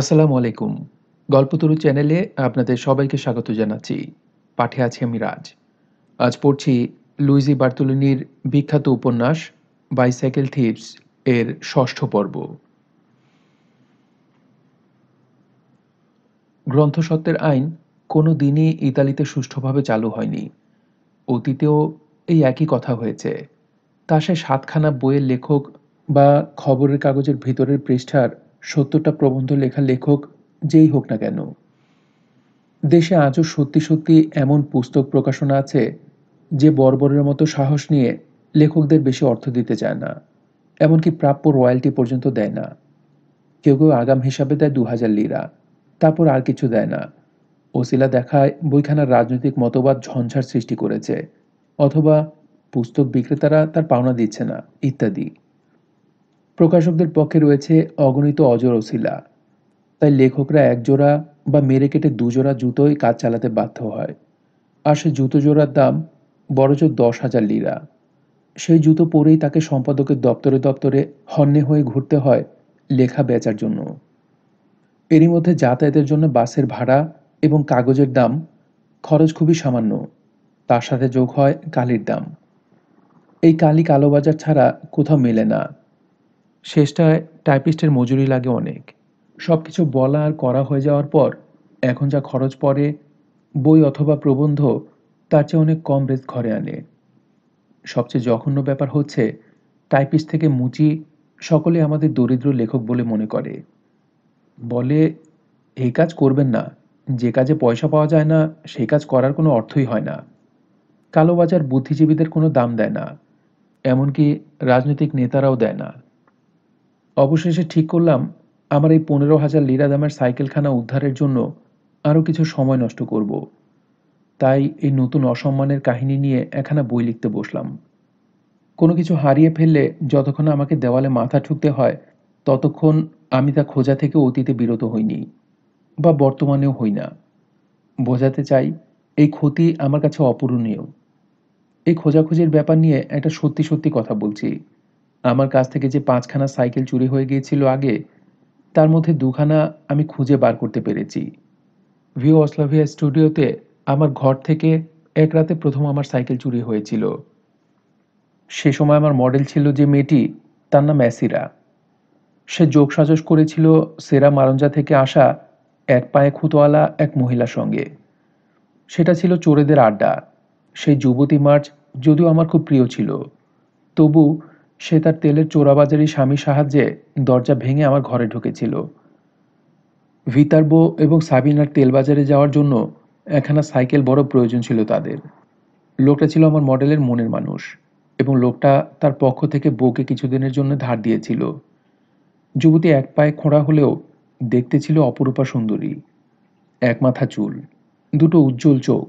আসসালামু আলাইকুম গল্পতরু চ্যানেলে আপনাদের সবাইকে স্বাগত জানাচ্ছি পাঠে আছি আমি রাজ আজ পড়ছি লুইজি বার্তুলিনির বিখ্যাত উপন্যাস বাইসাইকেল থিপস এর ষষ্ঠ পর্ব গ্রন্থসত্ত্বের আইন কোনো দিনই ইতালিতে সুষ্ঠুভাবে চালু হয়নি অতীতেও এই একই কথা হয়েছে তা সে সাতখানা বইয়ের লেখক বা খবরের কাগজের ভিতরের পৃষ্ঠার সত্তরটা প্রবন্ধ লেখা লেখক যেই হোক না কেন দেশে আজও সত্যি সত্যি এমন পুস্তক প্রকাশনা আছে যে বর্বরের মতো সাহস নিয়ে লেখকদের বেশি অর্থ দিতে চায় না এমনকি প্রাপ্য রয়্যালটি পর্যন্ত দেয় না কেউ কেউ আগাম হিসাবে দেয় দু হাজার লিরা তারপর আর কিছু দেয় না ওসিলা দেখায় বইখানার রাজনৈতিক মতবাদ ঝঞ্ঝার সৃষ্টি করেছে অথবা পুস্তক বিক্রেতারা তার পাওনা দিচ্ছে না ইত্যাদি প্রকাশকদের পক্ষে রয়েছে অগণিত অজর শিলা তাই লেখকরা একজোড়া বা মেরে কেটে দুজোড়া জুতোই কাজ চালাতে বাধ্য হয় আর সে জুতো জোড়ার দাম বড়জোর দশ হাজার লিরা সেই জুতো পরেই তাকে সম্পাদকের দপ্তরে দপ্তরে হন্যে হয়ে ঘুরতে হয় লেখা বেচার জন্য এরই মধ্যে যাতায়াতের জন্য বাসের ভাড়া এবং কাগজের দাম খরচ খুবই সামান্য তার সাথে যোগ হয় কালির দাম এই কালি কালোবাজার ছাড়া কোথাও মেলে না শেষটায় টাইপিস্টের মজুরি লাগে অনেক সব কিছু বলা আর করা হয়ে যাওয়ার পর এখন যা খরচ পড়ে বই অথবা প্রবন্ধ তার চেয়ে অনেক কম রেস ঘরে আনে সবচেয়ে জঘন্য ব্যাপার হচ্ছে টাইপিস্ট থেকে মুচি সকলে আমাদের দরিদ্র লেখক বলে মনে করে বলে এই কাজ করবেন না যে কাজে পয়সা পাওয়া যায় না সেই কাজ করার কোনো অর্থই হয় না কালোবাজার বুদ্ধিজীবীদের কোনো দাম দেয় না এমনকি রাজনৈতিক নেতারাও দেয় না অবশেষে ঠিক করলাম আমার এই পনেরো হাজার লিরা দামের সাইকেলখানা উদ্ধারের জন্য আরও কিছু সময় নষ্ট করব তাই এই নতুন অসম্মানের কাহিনী নিয়ে একখানা বই লিখতে বসলাম কোনো কিছু হারিয়ে ফেললে যতক্ষণ আমাকে দেওয়ালে মাথা ঠুকতে হয় ততক্ষণ আমি তা খোঁজা থেকে অতীতে বিরত হইনি বা বর্তমানেও হই না বোঝাতে চাই এই ক্ষতি আমার কাছে অপূরণীয় এই খোঁজাখুঁজির ব্যাপার নিয়ে একটা সত্যি সত্যি কথা বলছি আমার কাছ থেকে যে পাঁচখানা সাইকেল চুরি হয়ে গিয়েছিল আগে তার মধ্যে দুখানা আমি খুঁজে বার করতে পেরেছি ভিও অসলাভিয়া স্টুডিওতে আমার ঘর থেকে এক রাতে প্রথম আমার সাইকেল চুরি হয়েছিল সে সময় আমার মডেল ছিল যে মেয়েটি তার নাম অ্যাসিরা সে যোগ সাজস করেছিল সেরা মারঞ্জা থেকে আসা এক পায়ে খুঁতোয়ালা এক মহিলার সঙ্গে সেটা ছিল চোরেদের আড্ডা সেই যুবতী মার্চ যদিও আমার খুব প্রিয় ছিল তবু সে তার তেলের চোরাবাজারি স্বামীর সাহায্যে দরজা ভেঙে আমার ঘরে ঢুকেছিল ভিতারবো এবং সাবিনার তেলবাজারে যাওয়ার জন্য একখানা সাইকেল বড় প্রয়োজন ছিল তাদের লোকটা ছিল আমার মডেলের মনের মানুষ এবং লোকটা তার পক্ষ থেকে বউকে কিছুদিনের জন্য ধার দিয়েছিল যুবতী এক পায়ে খোঁড়া হলেও দেখতে ছিল অপরূপা সুন্দরী এক মাথা চুল দুটো উজ্জ্বল চোখ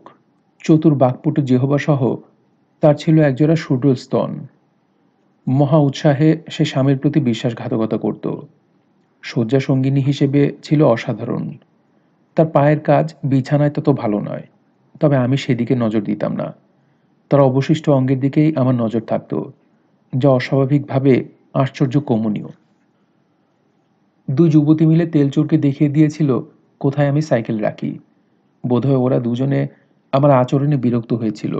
চতুর বাকপটু জেহবাসহ তার ছিল একজোড়া সুডল স্তন মহা উৎসাহে সে স্বামীর প্রতি বিশ্বাসঘাতকতা করত শয্যা সঙ্গিনী হিসেবে ছিল অসাধারণ তার পায়ের কাজ বিছানায় তত ভালো নয় তবে আমি সেদিকে নজর দিতাম না তার অবশিষ্ট অঙ্গের দিকেই আমার নজর থাকত যা অস্বাভাবিকভাবে আশ্চর্য কমনীয় দুই যুবতী মিলে তেলচোরকে দেখিয়ে দিয়েছিল কোথায় আমি সাইকেল রাখি বোধহয় ওরা দুজনে আমার আচরণে বিরক্ত হয়েছিল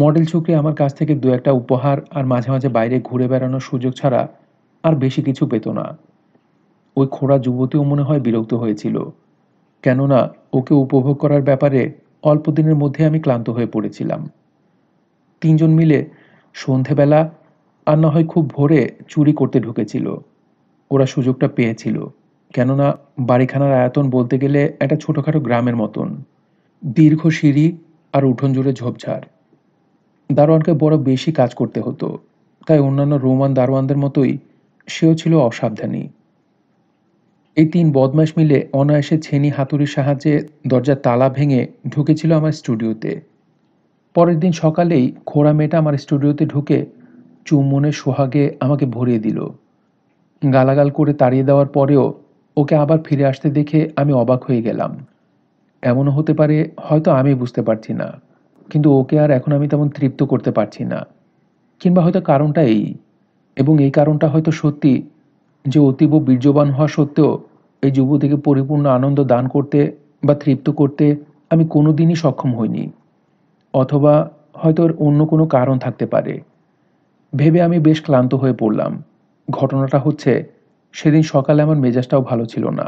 মডেল চুক্রি আমার কাছ থেকে দু একটা উপহার আর মাঝে মাঝে বাইরে ঘুরে বেড়ানোর সুযোগ ছাড়া আর বেশি কিছু পেত না ওই খোড়া যুবতীও মনে হয় বিরক্ত হয়েছিল কেননা ওকে উপভোগ করার ব্যাপারে অল্প দিনের মধ্যে আমি ক্লান্ত হয়ে পড়েছিলাম তিনজন মিলে সন্ধেবেলা আর না হয় খুব ভোরে চুরি করতে ঢুকেছিল ওরা সুযোগটা পেয়েছিল কেননা বাড়িখানার আয়তন বলতে গেলে একটা ছোটোখাটো গ্রামের মতন দীর্ঘ সিঁড়ি আর উঠোন জুড়ে ঝোপঝাড় দারোয়ানকে বড় বেশি কাজ করতে হতো তাই অন্যান্য রোমান দারোয়ানদের মতোই সেও ছিল অসাবধানী এই তিন বদমাস মিলে অনায়াসে ছেনি হাতুড়ির সাহায্যে দরজার তালা ভেঙে ঢুকেছিল আমার স্টুডিওতে পরের দিন সকালেই খোড়া মেয়েটা আমার স্টুডিওতে ঢুকে চুম্বনের সোহাগে আমাকে ভরিয়ে দিল গালাগাল করে তাড়িয়ে দেওয়ার পরেও ওকে আবার ফিরে আসতে দেখে আমি অবাক হয়ে গেলাম এমনও হতে পারে হয়তো আমি বুঝতে পারছি না কিন্তু ওকে আর এখন আমি তেমন তৃপ্ত করতে পারছি না কিংবা হয়তো কারণটা এই এবং এই কারণটা হয়তো সত্যি যে অতীব বীর্যবান হওয়া সত্ত্বেও এই যুবতীকে পরিপূর্ণ আনন্দ দান করতে বা তৃপ্ত করতে আমি কোনো দিনই সক্ষম হইনি অথবা হয়তো অন্য কোনো কারণ থাকতে পারে ভেবে আমি বেশ ক্লান্ত হয়ে পড়লাম ঘটনাটা হচ্ছে সেদিন সকালে আমার মেজাজটাও ভালো ছিল না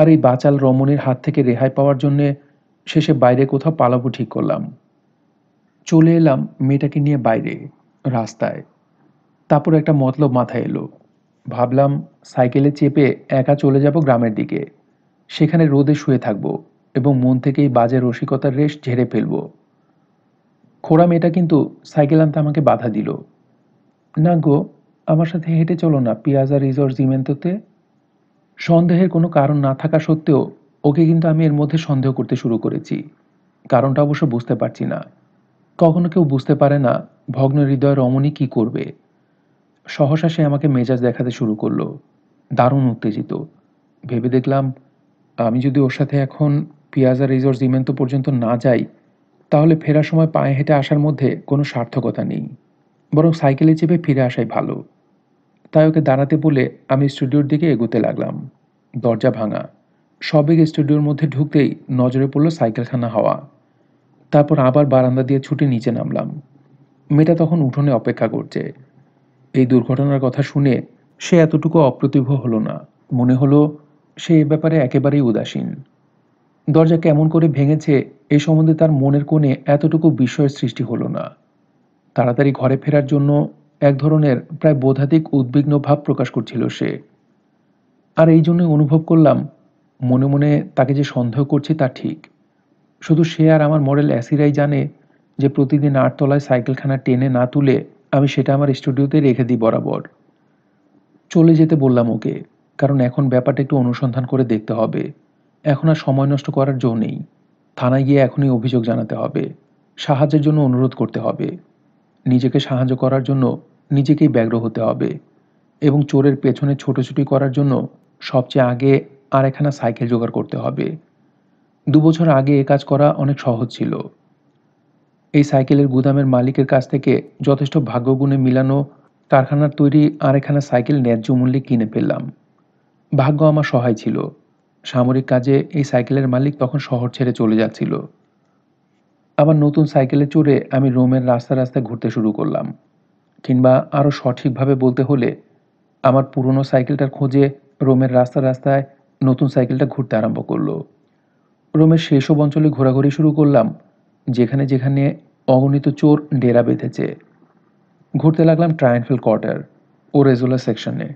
আর এই বাচাল রমণীর হাত থেকে রেহাই পাওয়ার জন্যে শেষে বাইরে কোথাও পালাবো ঠিক করলাম চলে এলাম মেয়েটাকে নিয়ে বাইরে রাস্তায় তারপর একটা মতলব মাথায় এলো ভাবলাম সাইকেলে চেপে একা চলে যাব গ্রামের দিকে সেখানে রোদে শুয়ে থাকবো এবং মন থেকেই বাজে রসিকতার রেশ ঝেড়ে ফেলবো খোড়া মেয়েটা কিন্তু সাইকেল আনতে আমাকে বাধা দিল না গো আমার সাথে হেঁটে চলো না পিয়াজা রিজর্ট জিমেন্টতে সন্দেহের কোনো কারণ না থাকা সত্ত্বেও ওকে কিন্তু আমি এর মধ্যে সন্দেহ করতে শুরু করেছি কারণটা অবশ্য বুঝতে পারছি না কখনো কেউ বুঝতে পারে না ভগ্ন হৃদয় রমণী কি করবে সহসা সে আমাকে মেজাজ দেখাতে শুরু করলো দারুণ উত্তেজিত ভেবে দেখলাম আমি যদি ওর সাথে এখন পিয়াজা রিজোর্ট জিমেন্ত পর্যন্ত না যাই তাহলে ফেরার সময় পায়ে হেঁটে আসার মধ্যে কোনো সার্থকতা নেই বরং সাইকেলে চেপে ফিরে আসাই ভালো তাই ওকে দাঁড়াতে বলে আমি স্টুডিওর দিকে এগোতে লাগলাম দরজা ভাঙা সবেগে স্টুডিওর মধ্যে ঢুকতেই নজরে পড়ল সাইকেলখানা হাওয়া তারপর আবার বারান্দা দিয়ে ছুটে নিচে নামলাম মেয়েটা তখন উঠোনে অপেক্ষা করছে এই দুর্ঘটনার কথা শুনে সে এতটুকু অপ্রতিভ হলো না মনে হলো সে এ ব্যাপারে একেবারেই উদাসীন দরজা কেমন করে ভেঙেছে এ সম্বন্ধে তার মনের কোণে এতটুকু বিষয়ের সৃষ্টি হলো না তাড়াতাড়ি ঘরে ফেরার জন্য এক ধরনের প্রায় বোধাতিক উদ্বিগ্ন ভাব প্রকাশ করছিল সে আর এই জন্য অনুভব করলাম মনে মনে তাকে যে সন্দেহ করছি তা ঠিক শুধু সে আর আমার মডেল অ্যাসিরাই জানে যে প্রতিদিন আটতলায় সাইকেলখানা টেনে না তুলে আমি সেটা আমার স্টুডিওতে রেখে দিই বরাবর চলে যেতে বললাম ওকে কারণ এখন ব্যাপারটা একটু অনুসন্ধান করে দেখতে হবে এখন আর সময় নষ্ট করার জো নেই থানায় গিয়ে এখনই অভিযোগ জানাতে হবে সাহায্যের জন্য অনুরোধ করতে হবে নিজেকে সাহায্য করার জন্য নিজেকেই ব্যগ্র হতে হবে এবং চোরের পেছনে ছোটোছুটি করার জন্য সবচেয়ে আগে আর একখানা সাইকেল জোগাড় করতে হবে দু বছর আগে এ কাজ করা অনেক সহজ ছিল এই সাইকেলের গুদামের মালিকের কাছ থেকে যথেষ্ট ভাগ্যগুণে মিলানো কারখানার তৈরি আরেকখানা সাইকেল ন্যায্য মূল্যে কিনে ফেললাম ভাগ্য আমার সহায় ছিল সামরিক কাজে এই সাইকেলের মালিক তখন শহর ছেড়ে চলে যাচ্ছিল আবার নতুন সাইকেলে চড়ে আমি রোমের রাস্তা রাস্তায় ঘুরতে শুরু করলাম কিংবা আরও সঠিকভাবে বলতে হলে আমার পুরনো সাইকেলটার খোঁজে রোমের রাস্তা রাস্তায় নতুন সাইকেলটা ঘুরতে আরম্ভ করলো রোমের সেসব অঞ্চলে ঘোরাঘুরি শুরু করলাম যেখানে যেখানে অগণিত চোর ডেরা বেঁধেছে ঘুরতে লাগলাম ট্রায়াঙ্গল কোয়ার্টার ও রেজুলার সেকশনে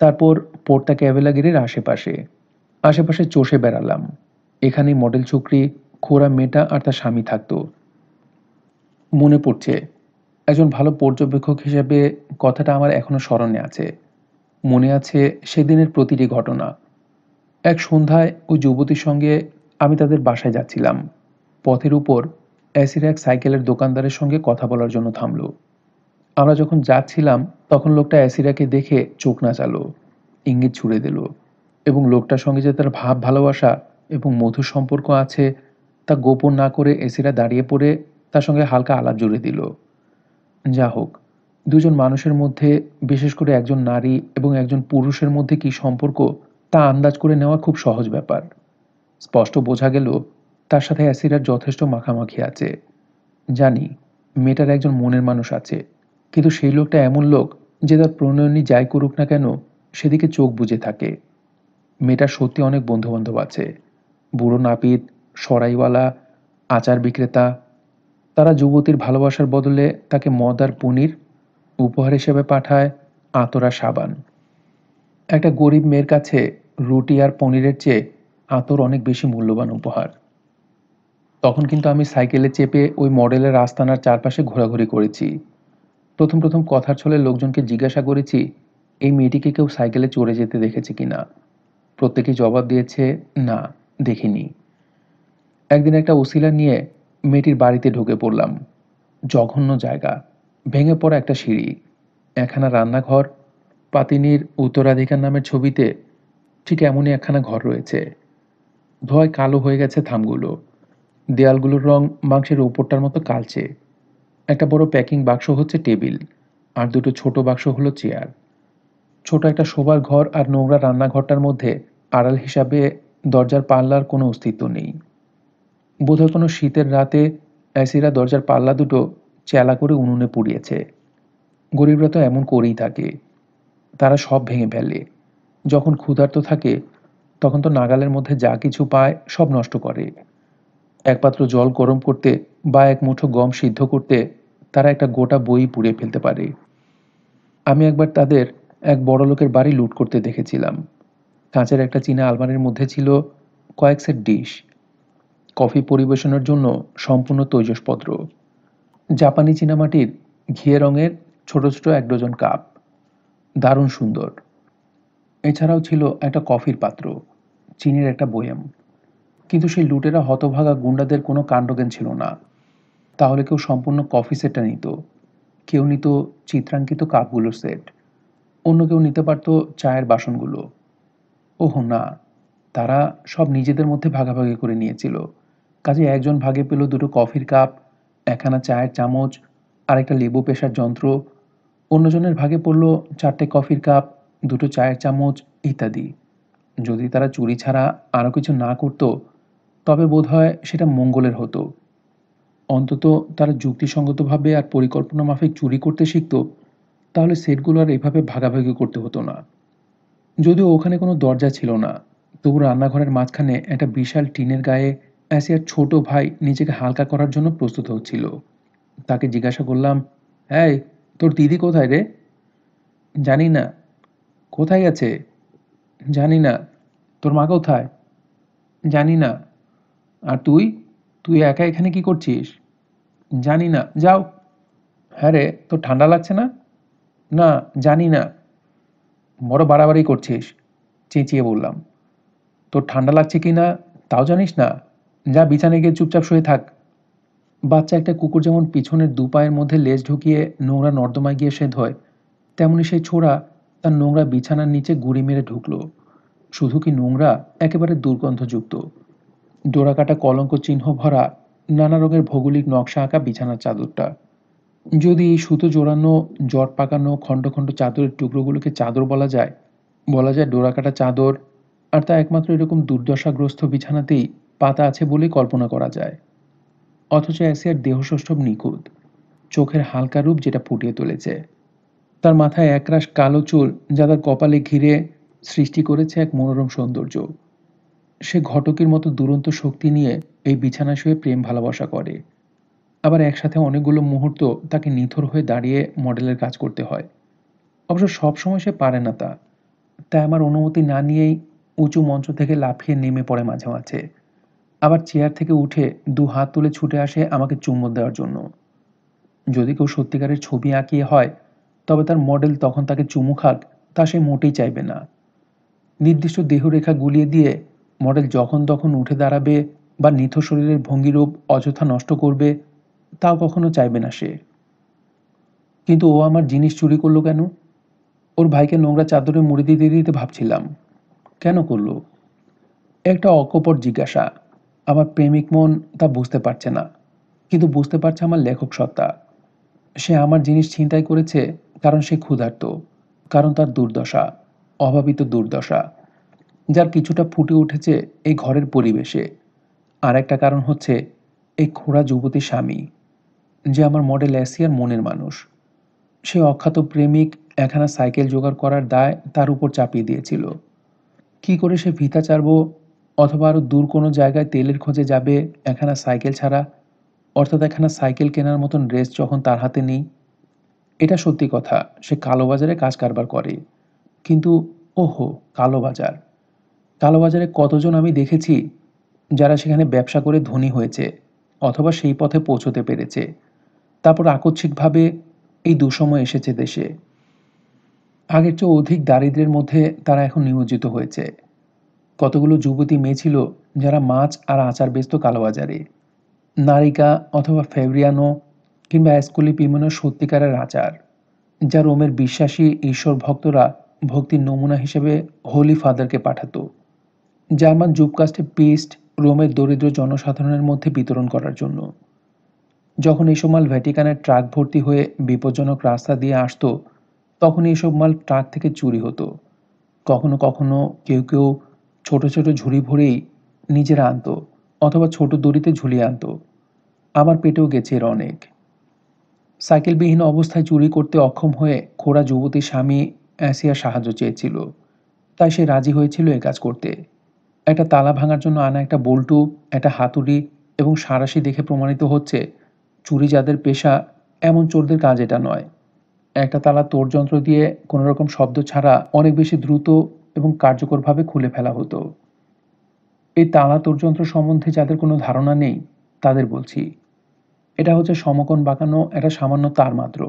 তারপর পোর্তা ক্যাভেলাগিরির আশেপাশে আশেপাশে চষে বেড়ালাম এখানে মডেল চুকরি খোরা মেটা আর তার স্বামী থাকত মনে পড়ছে একজন ভালো পর্যবেক্ষক হিসেবে কথাটা আমার এখনও স্মরণে আছে মনে আছে সেদিনের প্রতিটি ঘটনা এক সন্ধ্যায় ওই যুবতীর সঙ্গে আমি তাদের বাসায় যাচ্ছিলাম পথের উপর অ্যাসির এক সাইকেলের দোকানদারের সঙ্গে কথা বলার জন্য থামল আমরা যখন যাচ্ছিলাম তখন লোকটা অ্যাসিরাকে দেখে চোখ না চালো ইঙ্গিত ছুড়ে দিল এবং লোকটার সঙ্গে যে তার ভাব ভালোবাসা এবং মধুর সম্পর্ক আছে তা গোপন না করে এসিরা দাঁড়িয়ে পড়ে তার সঙ্গে হালকা আলাপ জুড়ে দিল যা হোক দুজন মানুষের মধ্যে বিশেষ করে একজন নারী এবং একজন পুরুষের মধ্যে কি সম্পর্ক তা আন্দাজ করে নেওয়া খুব সহজ ব্যাপার স্পষ্ট বোঝা গেল তার সাথে অ্যাসিরার যথেষ্ট মাখামাখি আছে জানি মেয়েটার একজন মনের মানুষ আছে কিন্তু সেই লোকটা এমন লোক যে তার প্রণয়নী যাই করুক না কেন সেদিকে চোখ বুঝে থাকে মেয়েটার সত্যি অনেক বন্ধুবান্ধব আছে বুড়ো নাপিত সরাইওয়ালা আচার বিক্রেতা তারা যুবতীর ভালোবাসার বদলে তাকে মদ আর পনির উপহার হিসেবে পাঠায় আতরা সাবান একটা গরিব মেয়ের কাছে রুটি আর পনিরের চেয়ে আতর অনেক বেশি মূল্যবান উপহার তখন কিন্তু আমি সাইকেলে চেপে ওই মডেলের আস্তানার চারপাশে ঘোরাঘুরি করেছি প্রথম প্রথম কথার ছলে লোকজনকে জিজ্ঞাসা করেছি এই মেয়েটিকে কেউ সাইকেলে চড়ে যেতে দেখেছে কি না জবাব দিয়েছে না দেখিনি একদিন একটা ওসিলা নিয়ে মেয়েটির বাড়িতে ঢুকে পড়লাম জঘন্য জায়গা ভেঙে পড়া একটা সিঁড়ি একখানা রান্নাঘর পাতিনির উত্তরাধিকার নামের ছবিতে ঠিক এমনই একখানা ঘর রয়েছে ধোঁয়ায় কালো হয়ে গেছে থামগুলো দেয়ালগুলোর রং মাংসের উপরটার মতো কালচে একটা বড় প্যাকিং বাক্স হচ্ছে টেবিল আর দুটো ছোট বাক্স হলো চেয়ার ছোট একটা শোবার ঘর আর নোংরা রান্নাঘরটার মধ্যে আড়াল হিসাবে দরজার পাল্লার কোনো অস্তিত্ব নেই বোধহয় কোনো শীতের রাতে অ্যাসিরা দরজার পাল্লা দুটো চেলা করে উনুনে পুড়িয়েছে গরিবরা তো এমন করেই থাকে তারা সব ভেঙে ফেলে যখন ক্ষুধার্ত থাকে তখন তো নাগালের মধ্যে যা কিছু পায় সব নষ্ট করে একপাত্র জল গরম করতে বা এক মুঠো গম সিদ্ধ করতে তারা একটা গোটা বই পুড়িয়ে ফেলতে পারে আমি একবার তাদের এক বড় লোকের বাড়ি লুট করতে দেখেছিলাম কাঁচের একটা চীনা আলমারির মধ্যে ছিল কয়েক সেট ডিশ কফি পরিবেশনের জন্য সম্পূর্ণ তৈজসপত্র জাপানি চীনামাটির ঘিয়ে রঙের ছোট ছোট এক ডজন কাপ দারুণ সুন্দর এছাড়াও ছিল একটা কফির পাত্র চিনির একটা বয়াম কিন্তু সেই লুটেরা হতভাগা গুন্ডাদের কোনো কাণ্ডজ্ঞান ছিল না তাহলে কেউ সম্পূর্ণ কফি সেটটা নিত কেউ নিত চিত্রাঙ্কিত কাপগুলোর সেট অন্য কেউ নিতে পারত চায়ের বাসনগুলো ওহ না তারা সব নিজেদের মধ্যে ভাগাভাগি করে নিয়েছিল কাজে একজন ভাগে পেল দুটো কফির কাপ একখানা চায়ের চামচ আর একটা লেবু পেশার যন্ত্র অন্যজনের ভাগে পড়লো চারটে কফির কাপ দুটো চায়ের চামচ ইত্যাদি যদি তারা চুরি ছাড়া আরও কিছু না করত তবে বোধ হয় সেটা মঙ্গলের হতো অন্তত তারা যুক্তিসঙ্গতভাবে আর পরিকল্পনা মাফিক চুরি করতে শিখত তাহলে সেটগুলো আর এভাবে ভাগাভাগি করতে হতো না যদিও ওখানে কোনো দরজা ছিল না তবু রান্নাঘরের মাঝখানে একটা বিশাল টিনের গায়ে অ্যাসিয়ার ছোট ভাই নিজেকে হালকা করার জন্য প্রস্তুত হচ্ছিল তাকে জিজ্ঞাসা করলাম হ্যাঁ তোর দিদি কোথায় রে জানি না কোথায় গেছে জানি না তোর মা কোথায় জানি না আর তুই তুই একা এখানে কি করছিস জানি না যাও হ্যাঁ রে তোর ঠান্ডা লাগছে না না জানি না বড় বাড়াবাড়ি করছিস চেঁচিয়ে বললাম তোর ঠান্ডা লাগছে কি না তাও জানিস না যা বিছানে গিয়ে চুপচাপ শুয়ে থাক বাচ্চা একটা কুকুর যেমন পিছনের দু পায়ের মধ্যে লেজ ঢুকিয়ে নোংরা নর্দমায় গিয়ে সে ধয় তেমনি সেই ছোড়া তার নোংরা বিছানার নিচে গুড়ি মেরে ঢুকল শুধু কি নোংরা একেবারে দুর্গন্ধযুক্ত ডোরাকাটা কলঙ্ক চিহ্ন ভরা নানা রঙের ভৌগোলিক নকশা আঁকা বিছানার চাদরটা যদি এই সুতো জোড়ানো জট পাকানো খণ্ড খণ্ড চাদরের টুকরোগুলোকে চাদর বলা যায় বলা যায় ডোরাকাটা চাদর আর তা একমাত্র এরকম দুর্দশাগ্রস্ত বিছানাতেই পাতা আছে বলেই কল্পনা করা যায় অথচ অ্যাসিয়ার দেহসষ্ঠব নিখুঁত চোখের হালকা রূপ যেটা ফুটিয়ে তুলেছে তার মাথায় একরাশ কালো চুল যা তার কপালে ঘিরে সৃষ্টি করেছে এক মনোরম সৌন্দর্য সে ঘটকের মতো দুরন্ত শক্তি নিয়ে এই বিছানা শুয়ে প্রেম ভালোবাসা করে আবার একসাথে অনেকগুলো মুহূর্ত তাকে নিথর হয়ে দাঁড়িয়ে মডেলের কাজ করতে হয় অবশ্য সবসময় সে পারে না তা তাই আমার অনুমতি না নিয়েই উঁচু মঞ্চ থেকে লাফিয়ে নেমে পড়ে মাঝে মাঝে আবার চেয়ার থেকে উঠে দু হাত তুলে ছুটে আসে আমাকে চুম্বন দেওয়ার জন্য যদি কেউ সত্যিকারের ছবি আঁকিয়ে হয় তবে তার মডেল তখন তাকে চুমু খাক তা সে মোটেই চাইবে না নির্দিষ্ট দেহরেখা গুলিয়ে দিয়ে মডেল যখন তখন উঠে দাঁড়াবে বা নিথ শরীরের ভঙ্গিরূপ অযথা নষ্ট করবে তাও কখনো চাইবে না সে কিন্তু ও আমার জিনিস চুরি করলো কেন ওর ভাইকে নোংরা চাদরে মুড়ি দিতে দিতে ভাবছিলাম কেন করলো একটা অকপট জিজ্ঞাসা আমার প্রেমিক মন তা বুঝতে পারছে না কিন্তু বুঝতে পারছে আমার লেখক সত্তা সে আমার জিনিস ছিনতাই করেছে কারণ সে ক্ষুধার্ত কারণ তার দুর্দশা অভাবিত দুর্দশা যার কিছুটা ফুটে উঠেছে এই ঘরের পরিবেশে আর একটা কারণ হচ্ছে এই খোড়া যুবতী স্বামী যে আমার মডেল অ্যাসিয়ার মনের মানুষ সে অখ্যাত প্রেমিক একখানা সাইকেল জোগাড় করার দায় তার উপর চাপিয়ে দিয়েছিল কি করে সে ভিতা চারব অথবা আরও দূর কোনো জায়গায় তেলের খোঁজে যাবে একখানা সাইকেল ছাড়া অর্থাৎ এখানা সাইকেল কেনার মতন ড্রেস যখন তার হাতে নেই এটা সত্যি কথা সে কালোবাজারে কাজ কারবার করে কিন্তু ওহো কালোবাজার কালোবাজারে কতজন আমি দেখেছি যারা সেখানে ব্যবসা করে ধনী হয়েছে অথবা সেই পথে পৌঁছতে পেরেছে তারপর আকস্মিকভাবে এই দুসময় এসেছে দেশে আগের চেয়ে অধিক দারিদ্রের মধ্যে তারা এখন নিয়োজিত হয়েছে কতগুলো যুবতী মেয়ে ছিল যারা মাছ আর আচার বেচত কালোবাজারে নারিকা অথবা ফেব্রিয়ানো কিংবা অ্যাসকোলিপিমোনা সত্যিকারের আচার যা রোমের বিশ্বাসী ঈশ্বর ভক্তরা ভক্তির নমুনা হিসেবে হোলি ফাদারকে পাঠাত জার্মান জুবকাস্টে পেস্ট রোমের দরিদ্র জনসাধারণের মধ্যে বিতরণ করার জন্য যখন এসব মাল ভ্যাটিকানের ট্রাক ভর্তি হয়ে বিপজ্জনক রাস্তা দিয়ে আসত তখন এসব মাল ট্রাক থেকে চুরি হতো কখনো কখনো কেউ কেউ ছোট ছোট ঝুড়ি ভরেই নিজেরা আনত অথবা ছোট দড়িতে ঝুলিয়ে আনত আমার পেটেও গেছে এর অনেক সাইকেলবিহীন অবস্থায় চুরি করতে অক্ষম হয়ে খোড়া যুবতী স্বামী অ্যাসিয়ার সাহায্য চেয়েছিল তাই সে রাজি হয়েছিল এ কাজ করতে একটা তালা ভাঙার জন্য আনা একটা বল্টু একটা হাতুড়ি এবং সাঁড়াশি দেখে প্রমাণিত হচ্ছে চুরি যাদের পেশা এমন চোরদের কাজ এটা নয় একটা তালা তোড়যন্ত্র দিয়ে কোনো রকম শব্দ ছাড়া অনেক বেশি দ্রুত এবং কার্যকরভাবে খুলে ফেলা হতো এই তালা তোড়যন্ত্র সম্বন্ধে যাদের কোনো ধারণা নেই তাদের বলছি এটা হচ্ছে সমকোণ বাঁকানো এটা সামান্য তার মাত্র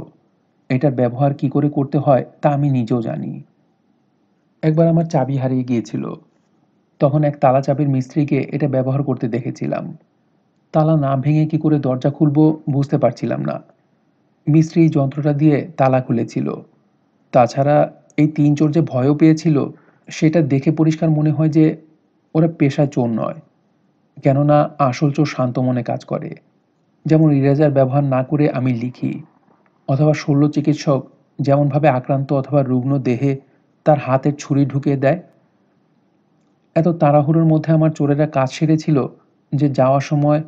এটার ব্যবহার কি করে করতে হয় তা আমি নিজেও জানি একবার আমার চাবি হারিয়ে গিয়েছিল তখন এক তালা চাবির মিস্ত্রিকে এটা ব্যবহার করতে দেখেছিলাম তালা না ভেঙে কি করে দরজা খুলব বুঝতে পারছিলাম না মিস্ত্রি যন্ত্রটা দিয়ে তালা খুলেছিল তাছাড়া এই তিন চোর যে ভয়ও পেয়েছিল সেটা দেখে পরিষ্কার মনে হয় যে ওরা পেশা চোর নয় কেননা আসল চোর শান্ত মনে কাজ করে যেমন ইরেজার ব্যবহার না করে আমি লিখি অথবা শল্য চিকিৎসক যেমনভাবে আক্রান্ত অথবা রুগ্ন দেহে তার হাতের ছুরি ঢুকিয়ে দেয় এত তাড়াহুড়োর মধ্যে আমার চোরেরা কাজ সেরেছিল যে যাওয়ার সময়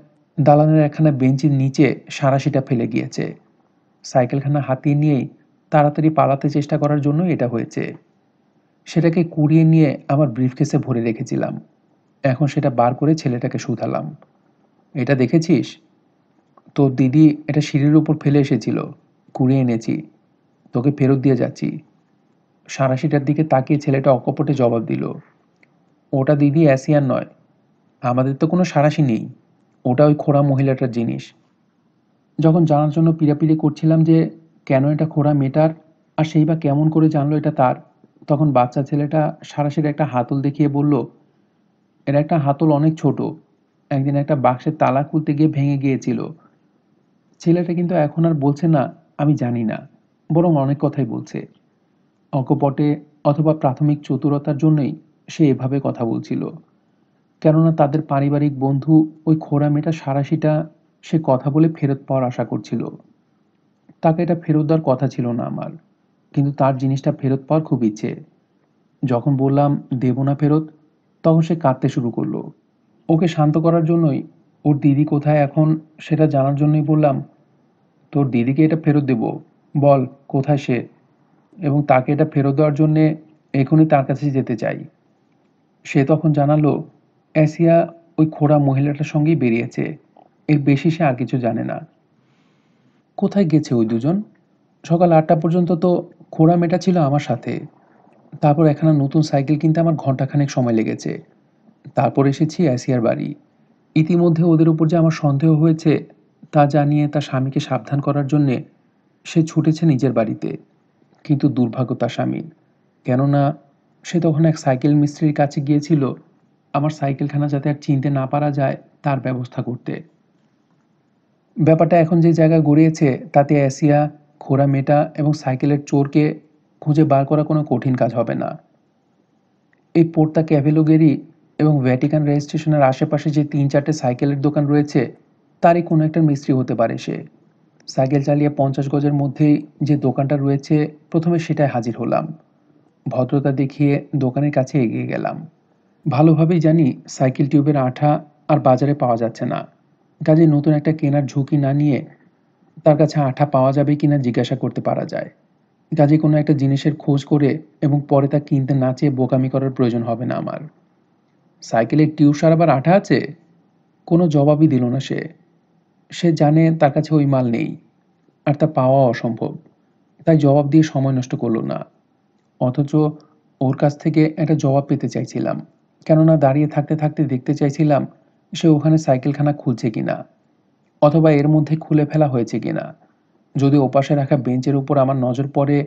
দালানের একখানা বেঞ্চির নিচে সারাশিটা ফেলে গিয়েছে সাইকেলখানা হাতিয়ে নিয়েই তাড়াতাড়ি পালাতে চেষ্টা করার জন্য এটা হয়েছে সেটাকে কুড়িয়ে নিয়ে আমার ব্রিফকেসে ভরে রেখেছিলাম এখন সেটা বার করে ছেলেটাকে শুধালাম এটা দেখেছিস তো দিদি এটা সিঁড়ির উপর ফেলে এসেছিল কুড়ে এনেছি তোকে ফেরত দিয়ে যাচ্ছি সারাশিটার দিকে তাকিয়ে ছেলেটা অকপটে জবাব দিল ওটা দিদি অ্যাসিয়ান নয় আমাদের তো কোনো সারাশি নেই ওটা ওই খোড়া মহিলাটার জিনিস যখন জানার জন্য পিড়াপিড়ি করছিলাম যে কেন এটা খোড়া মেটার আর সেই বা কেমন করে জানলো এটা তার তখন বাচ্চা ছেলেটা সারাশির একটা হাতল দেখিয়ে বলল এর একটা হাতল অনেক ছোট একদিন একটা বাক্সের তালা খুলতে গিয়ে ভেঙে গিয়েছিল ছেলেটা কিন্তু এখন আর বলছে না আমি জানি না বরং অনেক কথাই বলছে অকপটে অথবা প্রাথমিক চতুরতার জন্যই সে এভাবে কথা বলছিল কেননা তাদের পারিবারিক বন্ধু ওই খোরা মেয়েটা সারাশিটা সে কথা বলে ফেরত পাওয়ার আশা করছিল তাকে এটা ফেরত দেওয়ার কথা ছিল না আমার কিন্তু তার জিনিসটা ফেরত পাওয়ার খুব ইচ্ছে যখন বললাম দেব না ফেরত তখন সে কাঁদতে শুরু করলো ওকে শান্ত করার জন্যই ওর দিদি কোথায় এখন সেটা জানার জন্যই বললাম তোর দিদিকে এটা ফেরত দেব বল কোথায় সে এবং তাকে এটা ফেরত দেওয়ার জন্যে এখনই তার কাছে যেতে চাই সে তখন জানালো এসিয়া ওই খোড়া মহিলাটার সঙ্গেই বেরিয়েছে এর বেশি সে আর কিছু জানে না কোথায় গেছে ওই দুজন সকাল আটটা পর্যন্ত তো খোড়া মেটা ছিল আমার সাথে তারপর এখানে নতুন সাইকেল কিনতে আমার ঘন্টাখানেক সময় লেগেছে তারপর এসেছি এসিয়ার বাড়ি ইতিমধ্যে ওদের উপর যে আমার সন্দেহ হয়েছে তা জানিয়ে তার স্বামীকে সাবধান করার জন্যে সে ছুটেছে নিজের বাড়িতে কিন্তু দুর্ভাগ্য তার স্বামীর কেননা সে তখন এক সাইকেল মিস্ত্রির কাছে গিয়েছিল আমার সাইকেলখানা যাতে আর চিনতে না পারা যায় তার ব্যবস্থা করতে ব্যাপারটা এখন যে জায়গায় গড়িয়েছে তাতে অ্যাসিয়া খোরা মেটা এবং সাইকেলের চোরকে খুঁজে বার করা কোনো কঠিন কাজ হবে না এই পোর্তা ক্যাভেলোগেরই এবং ভ্যাটিকান রেজিস্ট্রেশনের আশেপাশে যে তিন চারটে সাইকেলের দোকান রয়েছে তারই কোনো একটা মিস্ত্রি হতে পারে সে সাইকেল চালিয়ে পঞ্চাশ গজের মধ্যেই যে দোকানটা রয়েছে প্রথমে সেটায় হাজির হলাম ভদ্রতা দেখিয়ে দোকানের কাছে এগিয়ে গেলাম ভালোভাবেই জানি সাইকেল টিউবের আঠা আর বাজারে পাওয়া যাচ্ছে না কাজে নতুন একটা কেনার ঝুঁকি না নিয়ে তার কাছে আঠা পাওয়া যাবে কিনা জিজ্ঞাসা করতে পারা যায় কাজে কোনো একটা জিনিসের খোঁজ করে এবং পরে তা কিনতে না চেয়ে বোকামি করার প্রয়োজন হবে না আমার সাইকেলের টিউব সারাবার আঠা আছে কোনো জবাবই দিল না সে সে জানে তার কাছে ওই মাল নেই আর তা পাওয়া অসম্ভব তাই জবাব দিয়ে সময় নষ্ট করল না অথচ ওর কাছ থেকে একটা জবাব পেতে চাইছিলাম কেননা দাঁড়িয়ে থাকতে থাকতে দেখতে চাইছিলাম সে ওখানে সাইকেলখানা খুলছে কিনা অথবা এর মধ্যে খুলে ফেলা হয়েছে কিনা যদি ওপাশে রাখা বেঞ্চের উপর আমার নজর পড়ে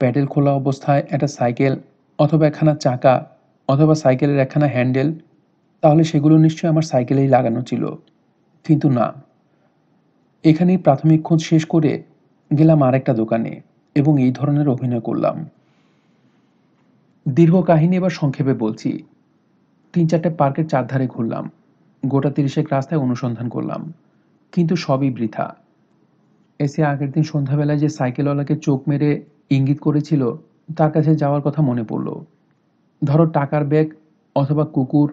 প্যাডেল খোলা অবস্থায় একটা সাইকেল অথবা একখানা চাকা অথবা সাইকেলের একখানা হ্যান্ডেল তাহলে সেগুলো নিশ্চয়ই আমার সাইকেলেই লাগানো ছিল কিন্তু না এখানেই প্রাথমিক খোঁজ শেষ করে গেলাম আরেকটা দোকানে এবং এই ধরনের অভিনয় করলাম দীর্ঘ কাহিনী এবার সংক্ষেপে বলছি তিন চারটে পার্কের চারধারে ঘুরলাম গোটা তিরিশেক রাস্তায় অনুসন্ধান করলাম কিন্তু সবই বৃথা এসে আগের দিন সন্ধ্যাবেলায় যে সাইকেলওয়ালাকে চোখ মেরে ইঙ্গিত করেছিল তার কাছে যাওয়ার কথা মনে পড়লো ধরো টাকার ব্যাগ অথবা কুকুর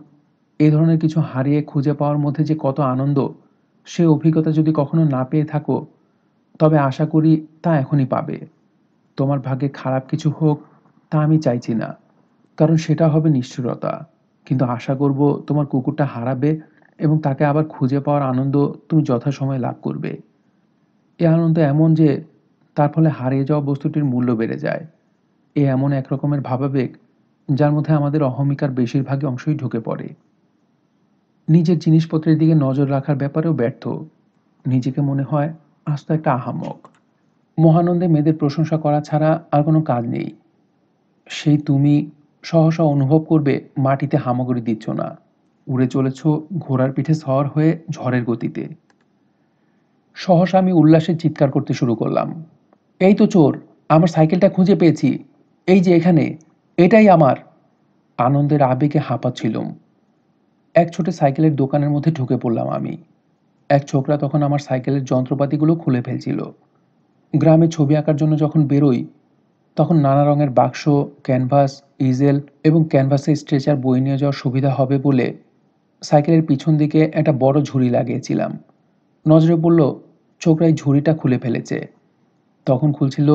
এ ধরনের কিছু হারিয়ে খুঁজে পাওয়ার মধ্যে যে কত আনন্দ সে অভিজ্ঞতা যদি কখনো না পেয়ে থাকো তবে আশা করি তা এখনই পাবে তোমার ভাগ্যে খারাপ কিছু হোক তা আমি চাইছি না কারণ সেটা হবে নিশ্চুরতা কিন্তু আশা করব তোমার কুকুরটা হারাবে এবং তাকে আবার খুঁজে পাওয়ার আনন্দ তুমি যথাসময়ে লাভ করবে এ আনন্দ এমন যে তার ফলে হারিয়ে যাওয়া বস্তুটির মূল্য বেড়ে যায় এ এমন এক রকমের ভাবাবেগ যার মধ্যে আমাদের অহমিকার বেশিরভাগই অংশই ঢুকে পড়ে নিজের জিনিসপত্রের দিকে নজর রাখার ব্যাপারেও ব্যর্থ নিজেকে মনে হয় আস্ত একটা আহামক মহানন্দে মেয়েদের প্রশংসা করা ছাড়া আর কোনো কাজ নেই সেই তুমি সহসা অনুভব করবে মাটিতে হামাগুড়ি দিচ্ছ না উড়ে চলেছ ঘোড়ার পিঠে সর হয়ে ঝড়ের গতিতে সহসা আমি উল্লাসে চিৎকার করতে শুরু করলাম এই তো চোর আমার সাইকেলটা খুঁজে পেয়েছি এই যে এখানে এটাই আমার আনন্দের আবেগে হাঁপাচ্ছিলুম এক ছোট সাইকেলের দোকানের মধ্যে ঢুকে পড়লাম আমি এক ছোকরা তখন আমার সাইকেলের যন্ত্রপাতিগুলো খুলে ফেলছিল গ্রামে ছবি আঁকার জন্য যখন বেরোই তখন নানা রঙের বাক্স ক্যানভাস ইজেল এবং ক্যানভাসে স্ট্রেচার বই নিয়ে যাওয়ার সুবিধা হবে বলে সাইকেলের পিছন দিকে একটা বড় ঝুড়ি লাগিয়েছিলাম নজরে পড়ল ছোকরাই ঝুড়িটা খুলে ফেলেছে তখন খুলছিল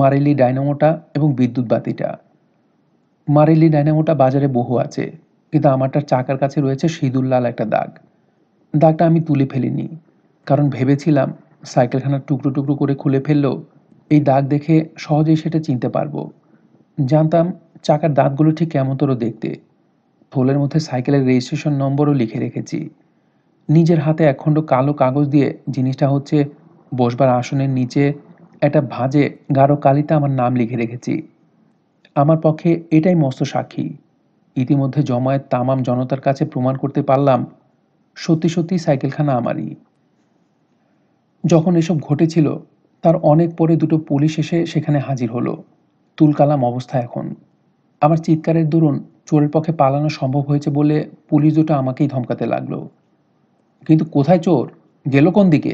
মারেলি ডাইনামোটা এবং বিদ্যুৎ বাতিটা মারেলি ডায়নামোটা বাজারে বহু আছে কিন্তু আমারটার চাকার কাছে রয়েছে সিদুল্লাল একটা দাগ দাগটা আমি তুলে ফেলিনি কারণ ভেবেছিলাম সাইকেলখানার টুকরো টুকরো করে খুলে ফেললেও এই দাগ দেখে সহজেই সেটা চিনতে পারবো জানতাম চাকার দাঁতগুলো ঠিক কেমনতরও দেখতে থোলের মধ্যে সাইকেলের রেজিস্ট্রেশন নম্বরও লিখে রেখেছি নিজের হাতে একখণ্ড কালো কাগজ দিয়ে জিনিসটা হচ্ছে বসবার আসনের নিচে একটা ভাঁজে গাঢ় কালিতে আমার নাম লিখে রেখেছি আমার পক্ষে এটাই মস্ত সাক্ষী ইতিমধ্যে জমায়েত তামাম জনতার কাছে প্রমাণ করতে পারলাম সত্যি সত্যি সাইকেলখানা আমারই যখন এসব ঘটেছিল তার অনেক পরে দুটো পুলিশ এসে সেখানে হাজির হলো তুলকালাম অবস্থা এখন আমার চিৎকারের দরুন চোরের পক্ষে পালানো সম্ভব হয়েছে বলে পুলিশ দুটো আমাকেই ধমকাতে লাগলো কিন্তু কোথায় চোর গেল কোন দিকে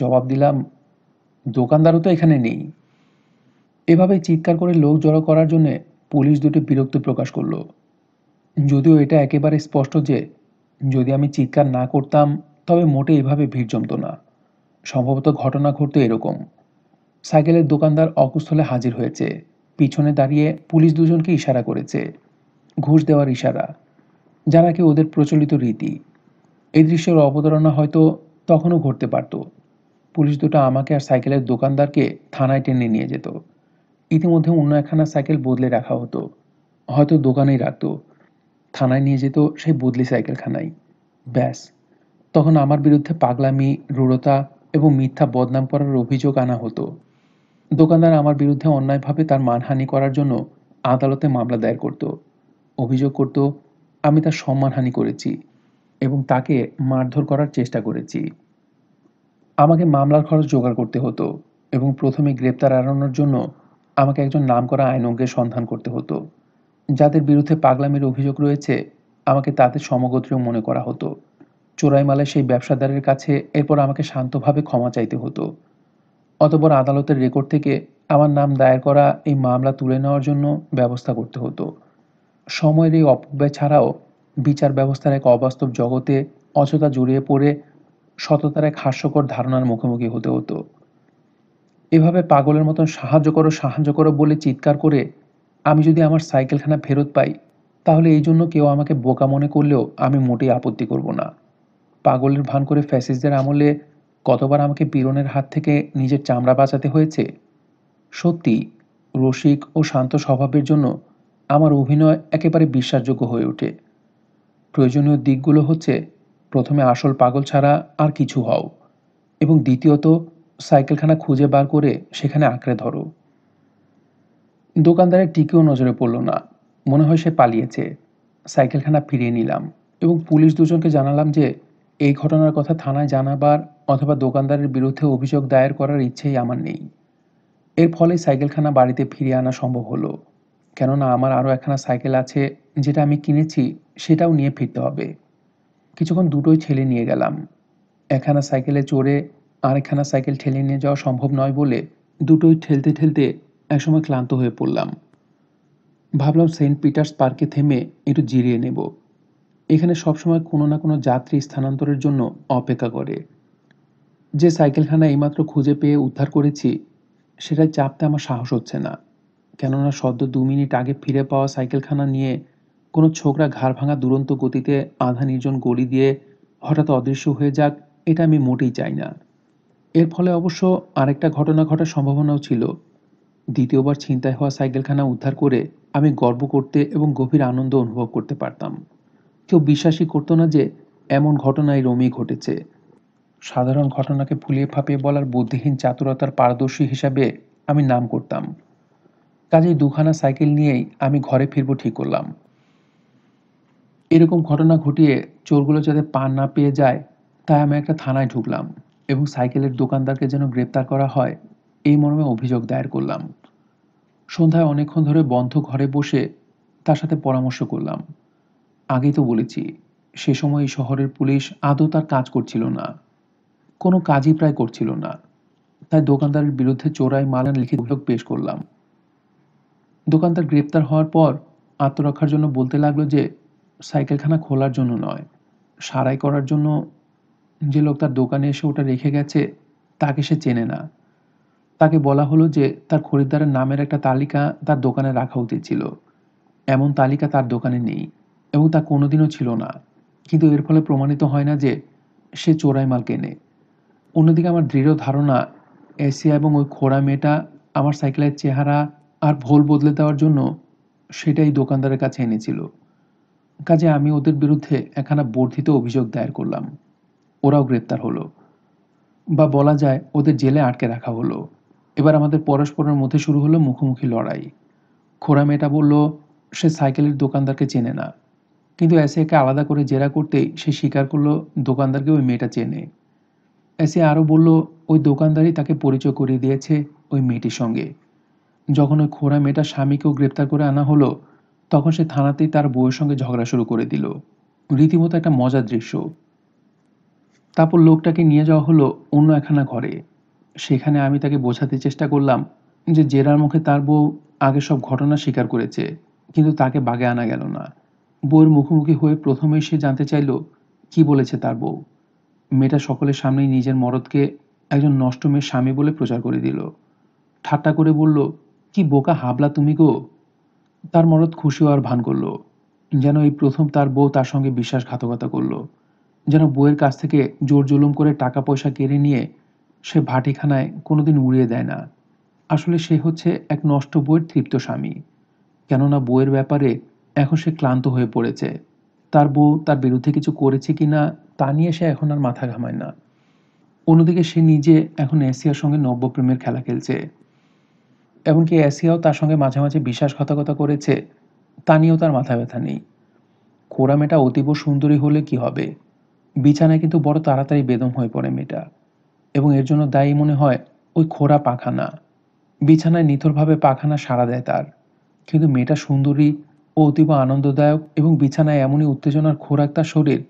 জবাব দিলাম দোকানদারও তো এখানে নেই এভাবে চিৎকার করে লোক জড়ো করার জন্য পুলিশ দুটি বিরক্ত প্রকাশ করলো যদিও এটা একেবারে স্পষ্ট যে যদি আমি চিৎকার না করতাম তবে মোটে এভাবে ভিড় জমত না সম্ভবত ঘটনা ঘটতো এরকম সাইকেলের দোকানদার অকুস্থলে হাজির হয়েছে পিছনে দাঁড়িয়ে পুলিশ দুজনকে ইশারা করেছে ঘুষ দেওয়ার ইশারা যারা কি ওদের প্রচলিত রীতি এই দৃশ্যের অবতারণা হয়তো তখনও ঘটতে পারত পুলিশ দুটো আমাকে আর সাইকেলের দোকানদারকে থানায় টেনে নিয়ে যেত ইতিমধ্যে অন্য একখানা সাইকেল বদলে রাখা হতো হয়তো দোকানেই রাখতো থানায় নিয়ে যেত সেই বদলি সাইকেলখানাই ব্যাস তখন আমার বিরুদ্ধে পাগলামি রূঢ়তা এবং মিথ্যা বদনাম করার অভিযোগ আনা হতো দোকানদার আমার বিরুদ্ধে অন্যায়ভাবে তার মানহানি করার জন্য আদালতে মামলা দায়ের করত অভিযোগ করত আমি তার সম্মানহানি করেছি এবং তাকে মারধর করার চেষ্টা করেছি আমাকে মামলার খরচ জোগাড় করতে হতো এবং প্রথমে গ্রেপ্তার এড়ানোর জন্য আমাকে একজন নাম করা আইনজ্ঞের সন্ধান করতে হতো যাদের বিরুদ্ধে পাগলামির অভিযোগ রয়েছে আমাকে তাদের সমগোত্রীয় মনে করা হতো চোরাইমালায় সেই ব্যবসাদারের কাছে এরপর আমাকে শান্তভাবে ক্ষমা চাইতে হতো অতপর আদালতের রেকর্ড থেকে আমার নাম দায়ের করা এই মামলা তুলে নেওয়ার জন্য ব্যবস্থা করতে হতো সময়ের এই অপব্যয় ছাড়াও বিচার ব্যবস্থার এক অবাস্তব জগতে অযথা জড়িয়ে পড়ে সততার এক হাস্যকর ধারণার মুখোমুখি হতে হতো এভাবে পাগলের মতন সাহায্য করো সাহায্য করো বলে চিৎকার করে আমি যদি আমার সাইকেলখানা ফেরত পাই তাহলে এই জন্য কেউ আমাকে বোকা মনে করলেও আমি মোটেই আপত্তি করব না পাগলের ভান করে ফ্যাসিসদের আমলে কতবার আমাকে পীরনের হাত থেকে নিজের চামড়া বাঁচাতে হয়েছে সত্যি রসিক ও শান্ত স্বভাবের জন্য আমার অভিনয় একেবারে বিশ্বাসযোগ্য হয়ে ওঠে প্রয়োজনীয় দিকগুলো হচ্ছে প্রথমে আসল পাগল ছাড়া আর কিছু হও এবং দ্বিতীয়ত সাইকেলখানা খুঁজে বার করে সেখানে আঁকড়ে ধরো দোকানদারের টিকেও নজরে পড়ল না মনে হয় সে পালিয়েছে সাইকেলখানা ফিরিয়ে নিলাম এবং পুলিশ দুজনকে জানালাম যে এই ঘটনার কথা থানায় জানাবার অথবা দোকানদারের বিরুদ্ধে অভিযোগ দায়ের করার ইচ্ছেই আমার নেই এর ফলে সাইকেলখানা বাড়িতে ফিরিয়ে আনা সম্ভব হলো কেননা আমার আরও একখানা সাইকেল আছে যেটা আমি কিনেছি সেটাও নিয়ে ফিরতে হবে কিছুক্ষণ দুটোই ছেলে নিয়ে গেলাম একখানা সাইকেলে চড়ে আরেকখানা সাইকেল ঠেলে নিয়ে যাওয়া সম্ভব নয় বলে দুটোই ঠেলতে ঠেলতে একসময় ক্লান্ত হয়ে পড়লাম ভাবলাম সেন্ট পিটার্স পার্কে থেমে একটু জিরিয়ে নেব এখানে সবসময় কোনো না কোনো যাত্রী স্থানান্তরের জন্য অপেক্ষা করে যে সাইকেলখানা এইমাত্র খুঁজে পেয়ে উদ্ধার করেছি সেটা চাপতে আমার সাহস হচ্ছে না কেননা সদ্য দু মিনিট আগে ফিরে পাওয়া সাইকেলখানা নিয়ে কোনো ছোকরা ঘাড় ভাঙা দুরন্ত গতিতে আধা নির্জন গলি দিয়ে হঠাৎ অদৃশ্য হয়ে যাক এটা আমি মোটেই চাই না এর ফলে অবশ্য আরেকটা ঘটনা ঘটার সম্ভাবনাও ছিল দ্বিতীয়বার ছিনতাই হওয়া সাইকেলখানা উদ্ধার করে আমি গর্ব করতে এবং গভীর আনন্দ অনুভব করতে পারতাম কেউ বিশ্বাসই করতো না যে এমন ঘটনায় রমি ঘটেছে সাধারণ ঘটনাকে ফুলিয়ে ফাঁপিয়ে বলার বুদ্ধিহীন চাতুরতার পারদর্শী হিসাবে আমি নাম করতাম কাজেই দুখানা সাইকেল নিয়েই আমি ঘরে ফিরব ঠিক করলাম এরকম ঘটনা ঘটিয়ে চোরগুলো যাতে পান না পেয়ে যায় তাই আমি একটা থানায় ঢুকলাম এবং সাইকেলের দোকানদারকে যেন গ্রেপ্তার করা হয় এই মর্মে অভিযোগ দায়ের করলাম সন্ধ্যায় অনেকক্ষণ ধরে বন্ধ ঘরে বসে তার সাথে পরামর্শ করলাম আগেই তো বলেছি সে সময় শহরের পুলিশ আদৌ তার কাজ করছিল না কোনো কাজই প্রায় করছিল না তাই দোকানদারের বিরুদ্ধে চোরাই মালান লিখিত অভিযোগ পেশ করলাম দোকানদার গ্রেপ্তার হওয়ার পর আত্মরক্ষার জন্য বলতে লাগলো যে সাইকেলখানা খোলার জন্য নয় সারাই করার জন্য যে লোক তার দোকানে এসে ওটা রেখে গেছে তাকে সে চেনে না তাকে বলা হলো যে তার খরিদ্দারের নামের একটা তালিকা তার দোকানে রাখা উচিত ছিল এমন তালিকা তার দোকানে নেই এবং তা কোনোদিনও ছিল না কিন্তু এর ফলে প্রমাণিত হয় না যে সে চোরাই মাল কেনে অন্যদিকে আমার দৃঢ় ধারণা এসিয়া এবং ওই খোড়া মেয়েটা আমার সাইকেলের চেহারা আর ভোল বদলে দেওয়ার জন্য সেটাই দোকানদারের কাছে এনেছিল কাজে আমি ওদের বিরুদ্ধে একখানা বর্ধিত অভিযোগ দায়ের করলাম ওরাও গ্রেপ্তার হলো বা বলা যায় ওদের জেলে আটকে রাখা হলো এবার আমাদের পরস্পরের মধ্যে শুরু হলো মুখোমুখি লড়াই খোরা মেয়েটা বলল সে সাইকেলের দোকানদারকে চেনে না কিন্তু এসে একে আলাদা করে জেরা করতেই সে স্বীকার করলো দোকানদারকে ওই মেয়েটা চেনে এসে আরও বলল ওই দোকানদারই তাকে পরিচয় করিয়ে দিয়েছে ওই মেয়েটির সঙ্গে যখন ওই খোরা মেয়েটা স্বামীকেও গ্রেপ্তার করে আনা হলো তখন সে থানাতেই তার বউয়ের সঙ্গে ঝগড়া শুরু করে দিল রীতিমতো একটা মজার দৃশ্য তারপর লোকটাকে নিয়ে যাওয়া হলো অন্য একখানা ঘরে সেখানে আমি তাকে বোঝাতে চেষ্টা করলাম যে জেরার মুখে তার বউ আগে সব ঘটনা স্বীকার করেছে কিন্তু তাকে বাগে আনা গেল না বউয়ের মুখোমুখি হয়ে প্রথমেই সে জানতে চাইল কি বলেছে তার বউ মেয়েটা সকলের সামনেই নিজের মরদকে একজন নষ্ট মেয়ের স্বামী বলে প্রচার করে দিল ঠাট্টা করে বলল কি বোকা হাবলা তুমি গো তার মরদ খুশি হওয়ার ভান করলো যেন এই প্রথম তার বউ তার সঙ্গে বিশ্বাসঘাতকতা করলো যেন বউয়ের কাছ থেকে জোর জুলুম করে টাকা পয়সা কেড়ে নিয়ে সে ভাটিখানায় কোনোদিন উড়িয়ে দেয় না আসলে সে হচ্ছে এক নষ্ট বইয়ের তৃপ্ত স্বামী কেননা বইয়ের ব্যাপারে এখন সে ক্লান্ত হয়ে পড়েছে তার বউ তার বিরুদ্ধে কিছু করেছে কি না তা নিয়ে সে এখন আর মাথা ঘামায় না অন্যদিকে সে নিজে এখন এসিয়ার সঙ্গে নব্য প্রেমের খেলা খেলছে এমনকি এসিয়াও তার সঙ্গে মাঝে মাঝে বিশ্বাসঘাতকতা করেছে তা নিয়েও তার মাথা ব্যথা নেই খোরামেটা অতীব সুন্দরী হলে কি হবে বিছানায় কিন্তু বড় তাড়াতাড়ি বেদম হয়ে পড়ে মেয়েটা এবং এর জন্য দায়ী মনে হয় ওই খোরা পাখানা বিছানায় নিথরভাবে পাখানা সাড়া দেয় তার কিন্তু মেয়েটা সুন্দরী ও অতীব আনন্দদায়ক এবং বিছানায় এমনই উত্তেজনার খোরাক তার শরীর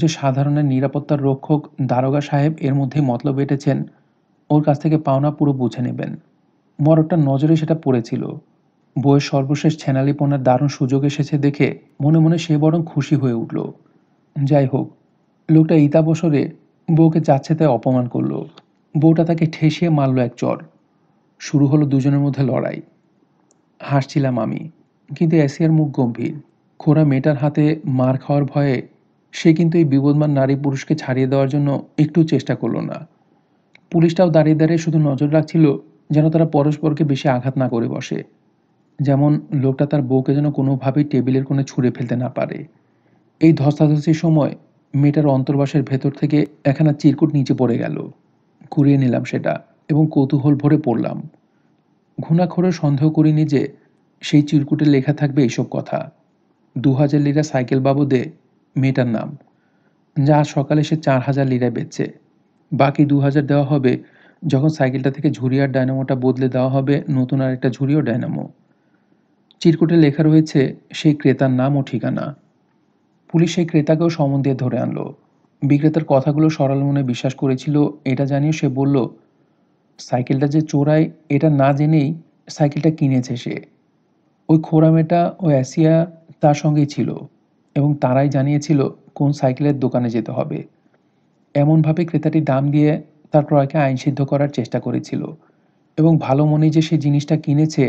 যে সাধারণের নিরাপত্তার রক্ষক দারোগা সাহেব এর মধ্যে মতলব এঁটেছেন ওর কাছ থেকে পাওনা পুরো বুঝে নেবেন মরকটা নজরে সেটা পড়েছিল বইয়ের সর্বশেষ ছেনালিপনার দারুণ সুযোগ এসেছে দেখে মনে মনে সে বরং খুশি হয়ে উঠল যাই হোক লোকটা ইতাবসরে বউকে যাচ্ছে তাই অপমান করলো বউটা তাকে ঠেসিয়ে মারল এক চর শুরু হলো দুজনের মধ্যে লড়াই হাসছিলাম আমি কিন্তু এসিয়ার মুখ গম্ভীর খোরা মেয়েটার হাতে মার খাওয়ার ভয়ে সে কিন্তু এই বিবদমান নারী পুরুষকে ছাড়িয়ে দেওয়ার জন্য একটু চেষ্টা করলো না পুলিশটাও দাঁড়িয়ে দাঁড়িয়ে শুধু নজর রাখছিল যেন তারা পরস্পরকে বেশি আঘাত না করে বসে যেমন লোকটা তার বউকে যেন কোনোভাবেই টেবিলের কোণে ছুঁড়ে ফেলতে না পারে এই ধস্তাধস্তির সময় মেয়েটার অন্তর্বাসের ভেতর থেকে একখানা চিরকুট নিচে পড়ে গেল কুড়িয়ে নিলাম সেটা এবং কৌতূহল ভরে পড়লাম ঘুণাখোরে সন্দেহ করিনি যে সেই চিরকুটে লেখা থাকবে এইসব কথা দু হাজার লিরা সাইকেল বাবদে মেয়েটার নাম যা সকালে সে চার হাজার লিরায় বেচছে বাকি দু হাজার দেওয়া হবে যখন সাইকেলটা থেকে ঝুড়ি আর ডায়নামোটা বদলে দেওয়া হবে নতুন আর একটা ঝুড়ি ও ডায়নামো চিরকুটে লেখা রয়েছে সেই ক্রেতার নাম ও ঠিকানা পুলিশ সেই ক্রেতাকেও সমন দিয়ে ধরে আনলো বিক্রেতার কথাগুলো সরল মনে বিশ্বাস করেছিল এটা জানিয়ে সে বলল সাইকেলটা যে চোরাই এটা না জেনেই সাইকেলটা কিনেছে সে ওই খোরামেটা ও অ্যাসিয়া তার সঙ্গেই ছিল এবং তারাই জানিয়েছিল কোন সাইকেলের দোকানে যেতে হবে এমনভাবে ক্রেতাটি দাম দিয়ে তার ক্রয়কে আইনসিদ্ধ করার চেষ্টা করেছিল এবং ভালো মনে যে সে জিনিসটা কিনেছে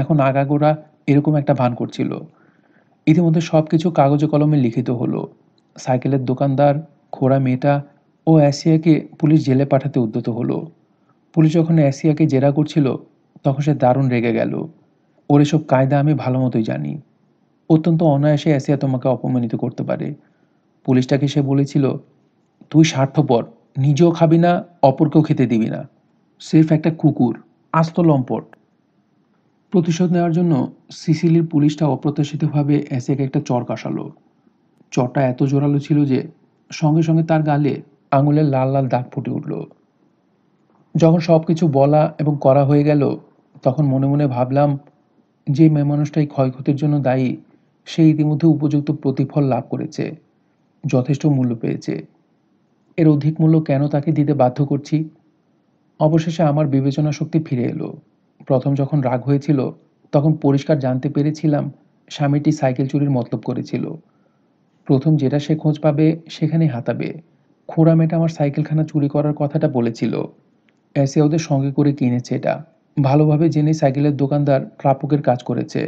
এখন আগাগোড়া এরকম একটা ভান করছিল ইতিমধ্যে সব কিছু কাগজে কলমে লিখিত হলো সাইকেলের দোকানদার খোড়া মেয়েটা ও অ্যাসিয়াকে পুলিশ জেলে পাঠাতে উদ্যত হলো পুলিশ যখন অ্যাসিয়াকে জেরা করছিল তখন সে দারুণ রেগে গেল ওর এসব কায়দা আমি ভালো মতোই জানি অত্যন্ত অনায়াসে অ্যাসিয়া তোমাকে অপমানিত করতে পারে পুলিশটাকে সে বলেছিল তুই স্বার্থপর নিজেও খাবি না অপরকেও খেতে দিবি না সেফ একটা কুকুর আস্ত লম্পট প্রতিশোধ নেওয়ার জন্য সিসিলির পুলিশটা অপ্রত্যাশিতভাবে অ্যাসেকে একটা চর কাশালো চরটা এত জোরালো ছিল যে সঙ্গে সঙ্গে তার গালে আঙুলের লাল লাল দাগ ফুটে উঠল যখন সব কিছু বলা এবং করা হয়ে গেল তখন মনে মনে ভাবলাম যে মেয়ে মানুষটাই ক্ষয়ক্ষতির জন্য দায়ী সে ইতিমধ্যে উপযুক্ত প্রতিফল লাভ করেছে যথেষ্ট মূল্য পেয়েছে এর অধিক মূল্য কেন তাকে দিতে বাধ্য করছি অবশেষে আমার বিবেচনা শক্তি ফিরে এলো প্রথম যখন রাগ হয়েছিল তখন পরিষ্কার জানতে পেরেছিলাম স্বামীটি সাইকেল চুরির মতলব করেছিল প্রথম যেটা সে খোঁজ পাবে সেখানে হাতাবে খোড়া মেয়েটা আমার সাইকেলখানা চুরি করার কথাটা বলেছিল এসে ওদের সঙ্গে করে কিনেছে এটা ভালোভাবে জেনে সাইকেলের দোকানদার প্রাপকের কাজ করেছে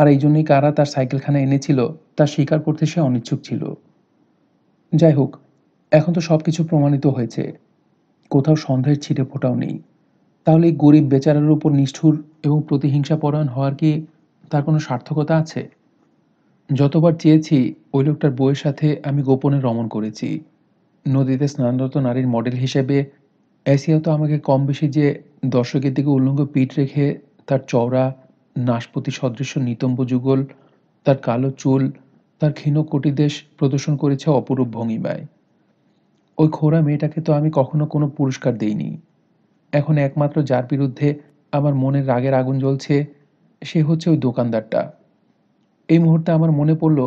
আর এই জন্যই কারা তার সাইকেলখানা এনেছিল তা স্বীকার করতে সে অনিচ্ছুক ছিল যাই হোক এখন তো সব কিছু প্রমাণিত হয়েছে কোথাও সন্দেহের ছিটে ফোটাও নেই তাহলে এই গরিব বেচারার উপর নিষ্ঠুর এবং প্রতিহিংসাপরায়ণ হওয়ার কি তার কোনো সার্থকতা আছে যতবার চেয়েছি ওই লোকটার বইয়ের সাথে আমি গোপনে রমণ করেছি নদীতে স্নানরত নারীর মডেল হিসেবে এসিয়া তো আমাকে কম বেশি যে দর্শকের দিকে উল্লঙ্গ পিঠ রেখে তার চওড়া নাশপতি সদৃশ্য নিতম্ব যুগল তার কালো চুল তার ক্ষীণ দেশ প্রদর্শন করেছে অপরূপ ভঙ্গিমায় ওই খোরা মেয়েটাকে তো আমি কখনো কোনো পুরস্কার দিইনি এখন একমাত্র যার বিরুদ্ধে আমার মনের রাগের আগুন জ্বলছে সে হচ্ছে ওই দোকানদারটা এই মুহূর্তে আমার মনে পড়ল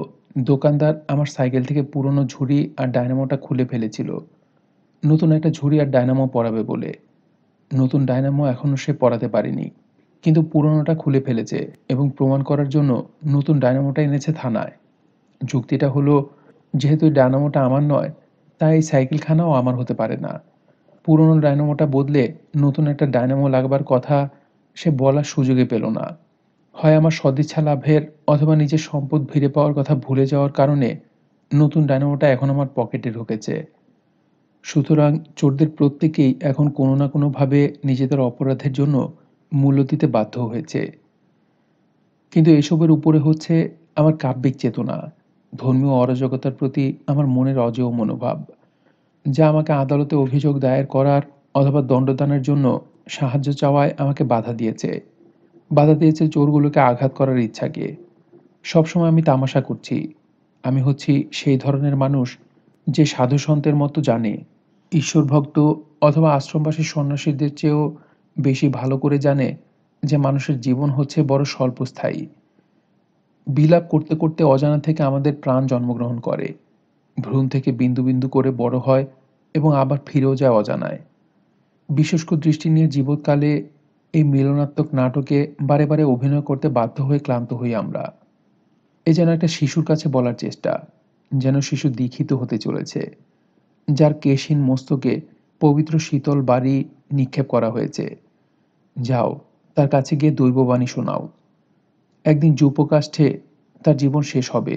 দোকানদার আমার সাইকেল থেকে পুরনো ঝুড়ি আর ডায়নামোটা খুলে ফেলেছিল নতুন একটা ঝুড়ি আর ডায়নামো পরাবে বলে নতুন ডায়নামো এখনও সে পরাতে পারেনি কিন্তু পুরনোটা খুলে ফেলেছে এবং প্রমাণ করার জন্য নতুন ডায়নামোটা এনেছে থানায় যুক্তিটা হলো যেহেতু ডায়নামোটা আমার নয় তাই সাইকেলখানাও আমার হতে পারে না পুরনো ডায়নামোটা বদলে নতুন একটা ডায়নামো লাগবার কথা সে বলার সুযোগে পেল না হয় আমার সদিচ্ছা লাভের অথবা নিজের সম্পদ ভিড়ে পাওয়ার কথা ভুলে যাওয়ার কারণে নতুন ডায়নামোটা এখন আমার পকেটে ঢুকেছে সুতরাং চোরদের প্রত্যেকেই এখন কোনো না কোনোভাবে নিজেদের অপরাধের জন্য মূল্য দিতে বাধ্য হয়েছে কিন্তু এসবের উপরে হচ্ছে আমার কাব্যিক চেতনা ধর্মীয় অরাজকতার প্রতি আমার মনের অজেয় মনোভাব যা আমাকে আদালতে অভিযোগ দায়ের করার অথবা দণ্ডদানের জন্য সাহায্য চাওয়ায় আমাকে বাধা দিয়েছে বাধা দিয়েছে চোরগুলোকে আঘাত করার ইচ্ছাকে সবসময় আমি তামাশা করছি আমি হচ্ছি সেই ধরনের মানুষ যে সাধু সন্তের মতো জানে ঈশ্বর ভক্ত অথবা আশ্রমবাসী সন্ন্যাসীদের চেয়েও বেশি ভালো করে জানে যে মানুষের জীবন হচ্ছে বড় স্বল্পস্থায়ী বিলাপ করতে করতে অজানা থেকে আমাদের প্রাণ জন্মগ্রহণ করে ভ্রূণ থেকে বিন্দু বিন্দু করে বড় হয় এবং আবার ফিরেও যায় অজানায় বিশেষ্য দৃষ্টি নিয়ে জীবৎকালে এই মিলনাত্মক নাটকে বারে বারে অভিনয় করতে বাধ্য হয়ে ক্লান্ত হই আমরা এ যেন একটা শিশুর কাছে বলার চেষ্টা যেন শিশু দীক্ষিত হতে চলেছে যার কেশিন মস্তকে পবিত্র শীতল বাড়ি নিক্ষেপ করা হয়েছে যাও তার কাছে গিয়ে দৈববাণী শোনাও একদিন যুপকাষ্ঠে তার জীবন শেষ হবে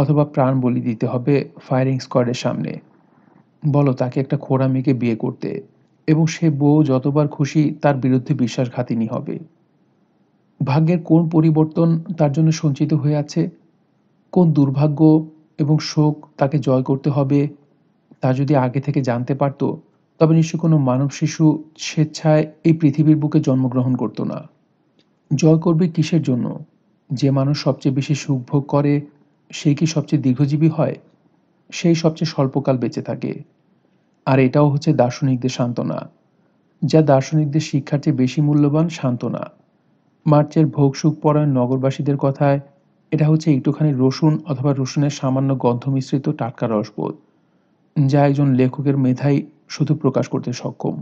অথবা প্রাণ বলি দিতে হবে ফায়ারিং স্কোয়াডের সামনে বলো তাকে একটা খোড়া মেয়েকে বিয়ে করতে এবং সে বউ যতবার খুশি তার বিরুদ্ধে বিশ্বাসঘাতিনী হবে ভাগ্যের কোন পরিবর্তন তার জন্য সঞ্চিত হয়ে আছে কোন দুর্ভাগ্য এবং শোক তাকে জয় করতে হবে তা যদি আগে থেকে জানতে পারত তবে নিশ্চয় কোনো মানব শিশু স্বেচ্ছায় এই পৃথিবীর বুকে জন্মগ্রহণ করত না জয় করবে কিসের জন্য যে মানুষ সবচেয়ে বেশি সুখ ভোগ করে সে কি সবচেয়ে দীর্ঘজীবী হয় সেই সবচেয়ে স্বল্পকাল বেঁচে থাকে আর এটাও হচ্ছে দার্শনিকদের সান্ত্বনা যা দার্শনিকদের শিক্ষার চেয়ে বেশি মূল্যবান সান্ত্বনা মার্চের ভোগসুখ পরায়ণ নগরবাসীদের কথায় এটা হচ্ছে একটুখানি রসুন অথবা রসুনের সামান্য গন্ধ মিশ্রিত টাটকা রসবোধ যা একজন লেখকের মেধাই শুধু প্রকাশ করতে সক্ষম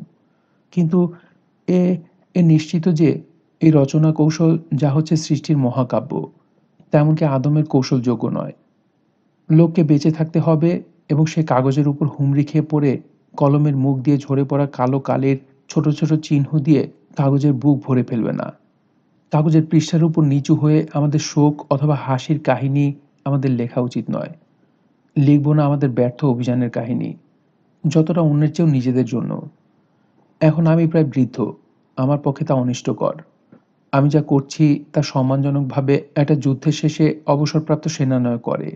কিন্তু এ এ নিশ্চিত যে এই রচনা কৌশল যা হচ্ছে সৃষ্টির মহাকাব্য তেমনকি আদমের কৌশলযোগ্য নয় লোককে বেঁচে থাকতে হবে এবং সে কাগজের উপর হুমড়ি খেয়ে পড়ে কলমের মুখ দিয়ে ঝরে পড়া কালো কালের ছোট ছোট চিহ্ন দিয়ে কাগজের বুক ভরে ফেলবে না কাগজের পৃষ্ঠার উপর নিচু হয়ে আমাদের শোক অথবা হাসির কাহিনী আমাদের লেখা উচিত নয় লিখব না আমাদের ব্যর্থ অভিযানের কাহিনী যতটা অন্যের চেয়েও নিজেদের জন্য এখন আমি প্রায় বৃদ্ধ আমার পক্ষে তা অনিষ্টকর আমি যা করছি তা সম্মানজনকভাবে একটা যুদ্ধের শেষে অবসরপ্রাপ্ত সেনানয় করে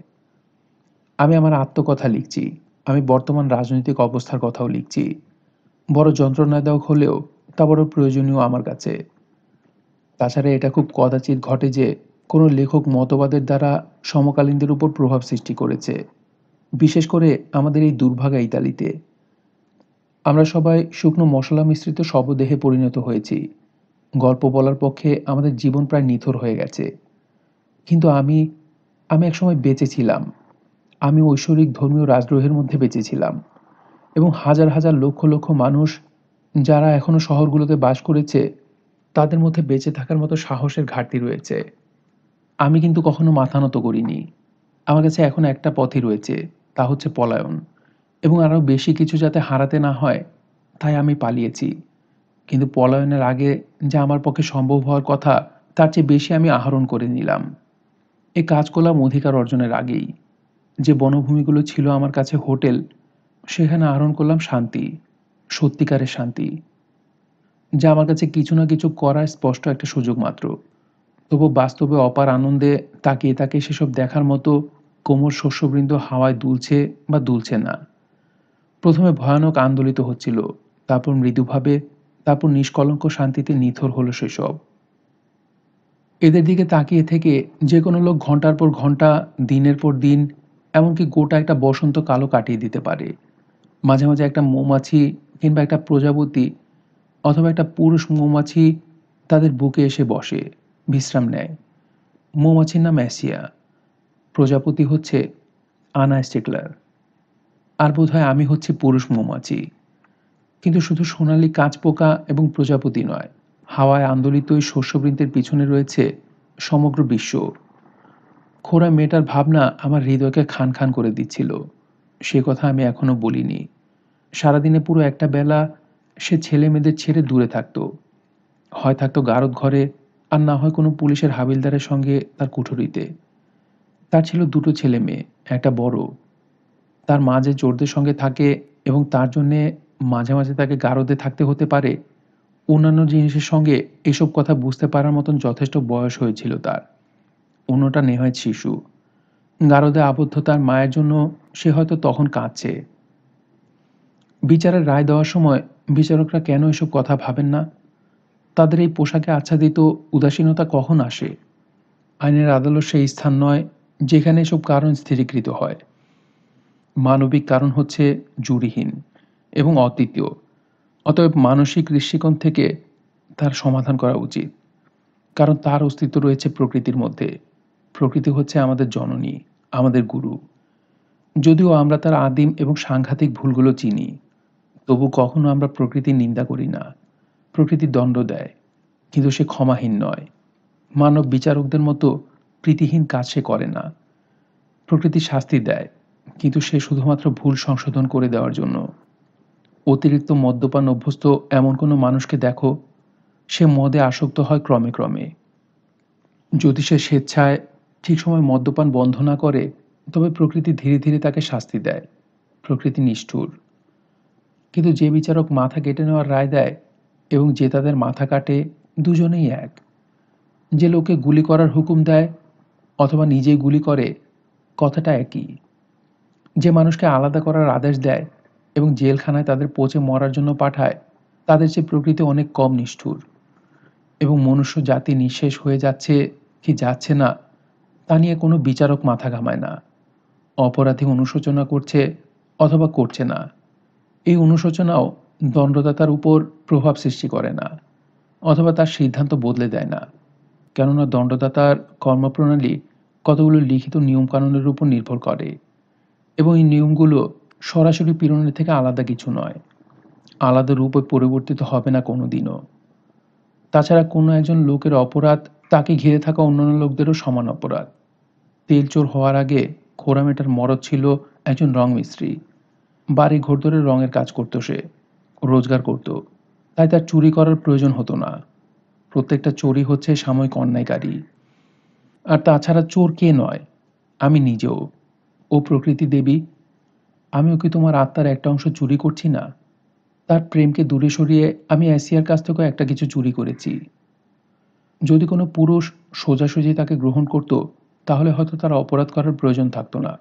আমি আমার আত্মকথা লিখছি আমি বর্তমান রাজনৈতিক অবস্থার কথাও লিখছি বড় যন্ত্রণাদায়ক হলেও তা বড় প্রয়োজনীয় আমার কাছে তাছাড়া এটা খুব কদাচিৎ ঘটে যে কোনো লেখক মতবাদের দ্বারা সমকালীনদের উপর প্রভাব সৃষ্টি করেছে বিশেষ করে আমাদের এই দুর্ভাগা ইতালিতে আমরা সবাই শুকনো মশলা মিশ্রিত শবদেহে পরিণত হয়েছি গল্প বলার পক্ষে আমাদের জীবন প্রায় নিথর হয়ে গেছে কিন্তু আমি আমি একসময় বেঁচেছিলাম আমি ঐশ্বরিক ধর্মীয় রাজদ্রোহের মধ্যে বেঁচেছিলাম এবং হাজার হাজার লক্ষ লক্ষ মানুষ যারা এখনও শহরগুলোতে বাস করেছে তাদের মধ্যে বেঁচে থাকার মতো সাহসের ঘাটতি রয়েছে আমি কিন্তু কখনো মাথা নত করিনি আমার কাছে এখন একটা পথই রয়েছে তা হচ্ছে পলায়ন এবং আরও বেশি কিছু যাতে হারাতে না হয় তাই আমি পালিয়েছি কিন্তু পলায়নের আগে যা আমার পক্ষে সম্ভব হওয়ার কথা তার চেয়ে বেশি আমি আহরণ করে নিলাম এ কাজ করলাম অধিকার অর্জনের আগেই যে বনভূমিগুলো ছিল আমার কাছে হোটেল সেখানে আহরণ করলাম শান্তি সত্যিকারের শান্তি যা আমার কাছে কিছু না কিছু করার স্পষ্ট একটা সুযোগ মাত্র তবু বাস্তবে অপার আনন্দে তাকিয়ে তাকে সেসব দেখার মতো কোমর শস্যবৃন্দ হাওয়ায় দুলছে বা দুলছে না প্রথমে ভয়ানক আন্দোলিত হচ্ছিল তারপর মৃদুভাবে তারপর নিষ্কলঙ্ক শান্তিতে নিথর হলো সেসব এদের দিকে তাকিয়ে থেকে যে কোনো লোক ঘন্টার পর ঘন্টা দিনের পর দিন এমনকি গোটা একটা বসন্ত কালো কাটিয়ে দিতে পারে মাঝে মাঝে একটা মৌমাছি কিংবা একটা প্রজাপতি অথবা একটা পুরুষ মৌমাছি তাদের বুকে এসে বসে বিশ্রাম নেয় মৌমাছির নাম অ্যাসিয়া প্রজাপতি হচ্ছে আনা স্টিকলার আর বোধহয় আমি হচ্ছে পুরুষ মৌমাছি কিন্তু শুধু সোনালি কাঁচপোকা এবং প্রজাপতি নয় হাওয়ায় আন্দোলিত ওই শস্যবৃন্দের পিছনে রয়েছে সমগ্র বিশ্ব খোরা মেয়েটার ভাবনা আমার হৃদয়কে খান খান করে দিচ্ছিল সে কথা আমি এখনও বলিনি সারাদিনে পুরো একটা বেলা সে ছেলে মেয়েদের ছেড়ে দূরে থাকতো হয় থাকতো গারদ ঘরে আর না হয় কোনো পুলিশের হাবিলদারের সঙ্গে তার কুঠুরিতে তার ছিল দুটো ছেলে মেয়ে একটা বড় তার মাঝে জোরদের সঙ্গে থাকে এবং তার জন্যে মাঝে মাঝে তাকে গারদে থাকতে হতে পারে অন্যান্য জিনিসের সঙ্গে এসব কথা বুঝতে পারার মতন যথেষ্ট বয়স হয়েছিল তার অন্যটা নেহায় শিশু গারদে আবদ্ধ তার মায়ের জন্য সে হয়তো তখন কাঁদছে বিচারের রায় দেওয়ার সময় বিচারকরা কেন এসব কথা ভাবেন না তাদের এই পোশাকে আচ্ছাদিত উদাসীনতা কখন আসে আইনের আদালত সেই স্থান নয় যেখানে এসব কারণ স্থিরীকৃত হয় মানবিক কারণ হচ্ছে জুরিহীন এবং অদ্বিতীয় অতএব মানসিক দৃষ্টিকোণ থেকে তার সমাধান করা উচিত কারণ তার অস্তিত্ব রয়েছে প্রকৃতির মধ্যে প্রকৃতি হচ্ছে আমাদের জননী আমাদের গুরু যদিও আমরা তার আদিম এবং সাংঘাতিক ভুলগুলো চিনি তবু কখনো আমরা প্রকৃতির নিন্দা করি না প্রকৃতি দণ্ড দেয় কিন্তু সে ক্ষমাহীন নয় মানব বিচারকদের মতো প্রীতিহীন কাজ সে করে না প্রকৃতি শাস্তি দেয় কিন্তু সে শুধুমাত্র ভুল সংশোধন করে দেওয়ার জন্য অতিরিক্ত মদ্যপান অভ্যস্ত এমন কোনো মানুষকে দেখো সে মদে আসক্ত হয় ক্রমে ক্রমে যদি সে স্বেচ্ছায় ঠিক সময় মদ্যপান বন্ধ না করে তবে প্রকৃতি ধীরে ধীরে তাকে শাস্তি দেয় প্রকৃতি নিষ্ঠুর কিন্তু যে বিচারক মাথা কেটে নেওয়ার রায় দেয় এবং যে তাদের মাথা কাটে দুজনেই এক যে লোকে গুলি করার হুকুম দেয় অথবা নিজেই গুলি করে কথাটা একই যে মানুষকে আলাদা করার আদেশ দেয় এবং জেলখানায় তাদের পচে মরার জন্য পাঠায় তাদের সে প্রকৃতি অনেক কম নিষ্ঠুর এবং মনুষ্য জাতি নিঃশেষ হয়ে যাচ্ছে কি যাচ্ছে না তা নিয়ে কোনো বিচারক মাথা ঘামায় না অপরাধী অনুশোচনা করছে অথবা করছে না এই অনুশোচনাও দণ্ডদাতার উপর প্রভাব সৃষ্টি করে না অথবা তার সিদ্ধান্ত বদলে দেয় না কেননা দণ্ডদাতার কর্মপ্রণালী কতগুলো লিখিত নিয়মকানুনের উপর নির্ভর করে এবং এই নিয়মগুলো সরাসরি পীড়নের থেকে আলাদা কিছু নয় আলাদা রূপে পরিবর্তিত হবে না কোনো দিনও তাছাড়া কোনো একজন লোকের অপরাধ তাকে ঘিরে থাকা অন্যান্য লোকদেরও সমান অপরাধ তেল চোর হওয়ার আগে খোরামেটার মরদ ছিল একজন রং মিস্ত্রি বাড়ি ঘর ধরে রঙের কাজ করতো সে রোজগার করত তাই তার চুরি করার প্রয়োজন হতো না প্রত্যেকটা চোরই হচ্ছে সাময়িক অন্যায়কারী আর তাছাড়া চোর কে নয় আমি নিজেও ও প্রকৃতি দেবী আমিও কি তোমার আত্মার একটা অংশ চুরি করছি না তার প্রেমকে দূরে সরিয়ে আমি এসিয়ার কাছ থেকেও একটা কিছু চুরি করেছি যদি কোনো পুরুষ সোজাসুজি তাকে গ্রহণ করত তাহলে হয়তো তার অপরাধ করার প্রয়োজন থাকতো না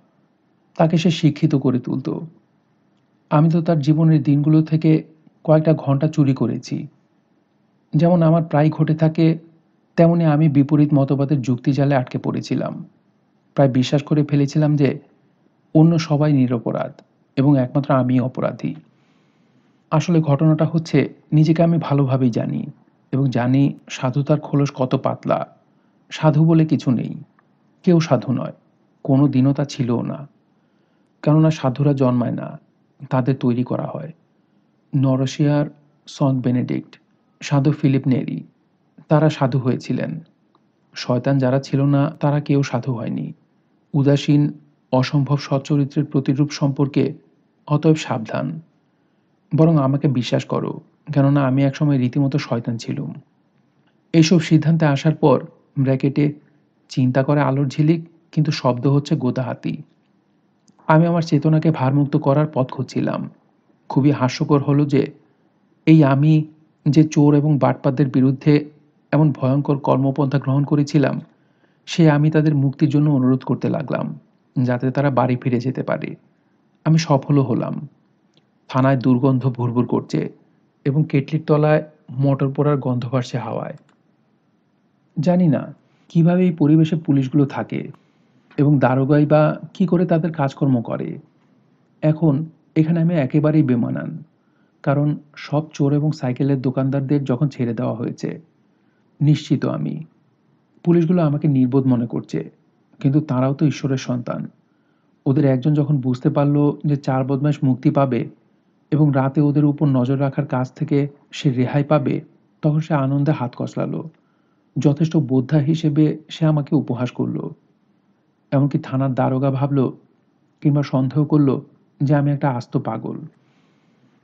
তাকে সে শিক্ষিত করে তুলত আমি তো তার জীবনের দিনগুলো থেকে কয়েকটা ঘন্টা চুরি করেছি যেমন আমার প্রায় ঘটে থাকে তেমনি আমি বিপরীত মতবাদের যুক্তি জালে আটকে পড়েছিলাম প্রায় বিশ্বাস করে ফেলেছিলাম যে অন্য সবাই নিরপরাধ এবং একমাত্র আমি অপরাধী আসলে ঘটনাটা হচ্ছে নিজেকে আমি ভালোভাবেই জানি এবং জানি সাধুতার খোলস কত পাতলা সাধু বলে কিছু নেই কেউ সাধু নয় কোনো দিনও তা ছিল না কেননা সাধুরা জন্মায় না তাদের তৈরি করা হয় নরসিয়ার সন্ত বেনেডিক্ট সাধু ফিলিপ নেরি তারা সাধু হয়েছিলেন শয়তান যারা ছিল না তারা কেউ সাধু হয়নি উদাসীন অসম্ভব সচ্চরিত্রের প্রতিরূপ সম্পর্কে অতএব সাবধান বরং আমাকে বিশ্বাস করো কেননা আমি একসময় রীতিমতো শয়তান ছিলুম এইসব সিদ্ধান্তে আসার পর ব্র্যাকেটে চিন্তা করে আলোর ঝিলিক কিন্তু শব্দ হচ্ছে হাতি আমি আমার চেতনাকে ভারমুক্ত করার পথ খুঁজছিলাম খুবই হাস্যকর হলো যে এই আমি যে চোর এবং বাটপাতদের বিরুদ্ধে এমন ভয়ঙ্কর কর্মপন্থা গ্রহণ করেছিলাম সে আমি তাদের মুক্তির জন্য অনুরোধ করতে লাগলাম যাতে তারা বাড়ি ফিরে যেতে পারে আমি সফলও হলাম থানায় দুর্গন্ধ ভুরভুর করছে এবং কেটলির তলায় মোটর পোড়ার গন্ধ ভাসছে হাওয়ায় জানি না কিভাবে এই পরিবেশে পুলিশগুলো থাকে এবং দারোগাই বা কি করে তাদের কাজকর্ম করে এখন এখানে আমি একেবারেই বেমানান কারণ সব চোর এবং সাইকেলের দোকানদারদের যখন ছেড়ে দেওয়া হয়েছে নিশ্চিত আমি পুলিশগুলো আমাকে নির্বোধ মনে করছে কিন্তু তারাও তো ঈশ্বরের সন্তান ওদের একজন যখন বুঝতে পারল যে চার বদমাস মুক্তি পাবে এবং রাতে ওদের উপর নজর রাখার কাজ থেকে সে রেহাই পাবে তখন সে আনন্দে হাত কষলালো যথেষ্ট বোদ্ধা হিসেবে সে আমাকে উপহাস করল এমনকি থানার দারোগা ভাবল কিংবা সন্দেহ করল যে আমি একটা আস্ত পাগল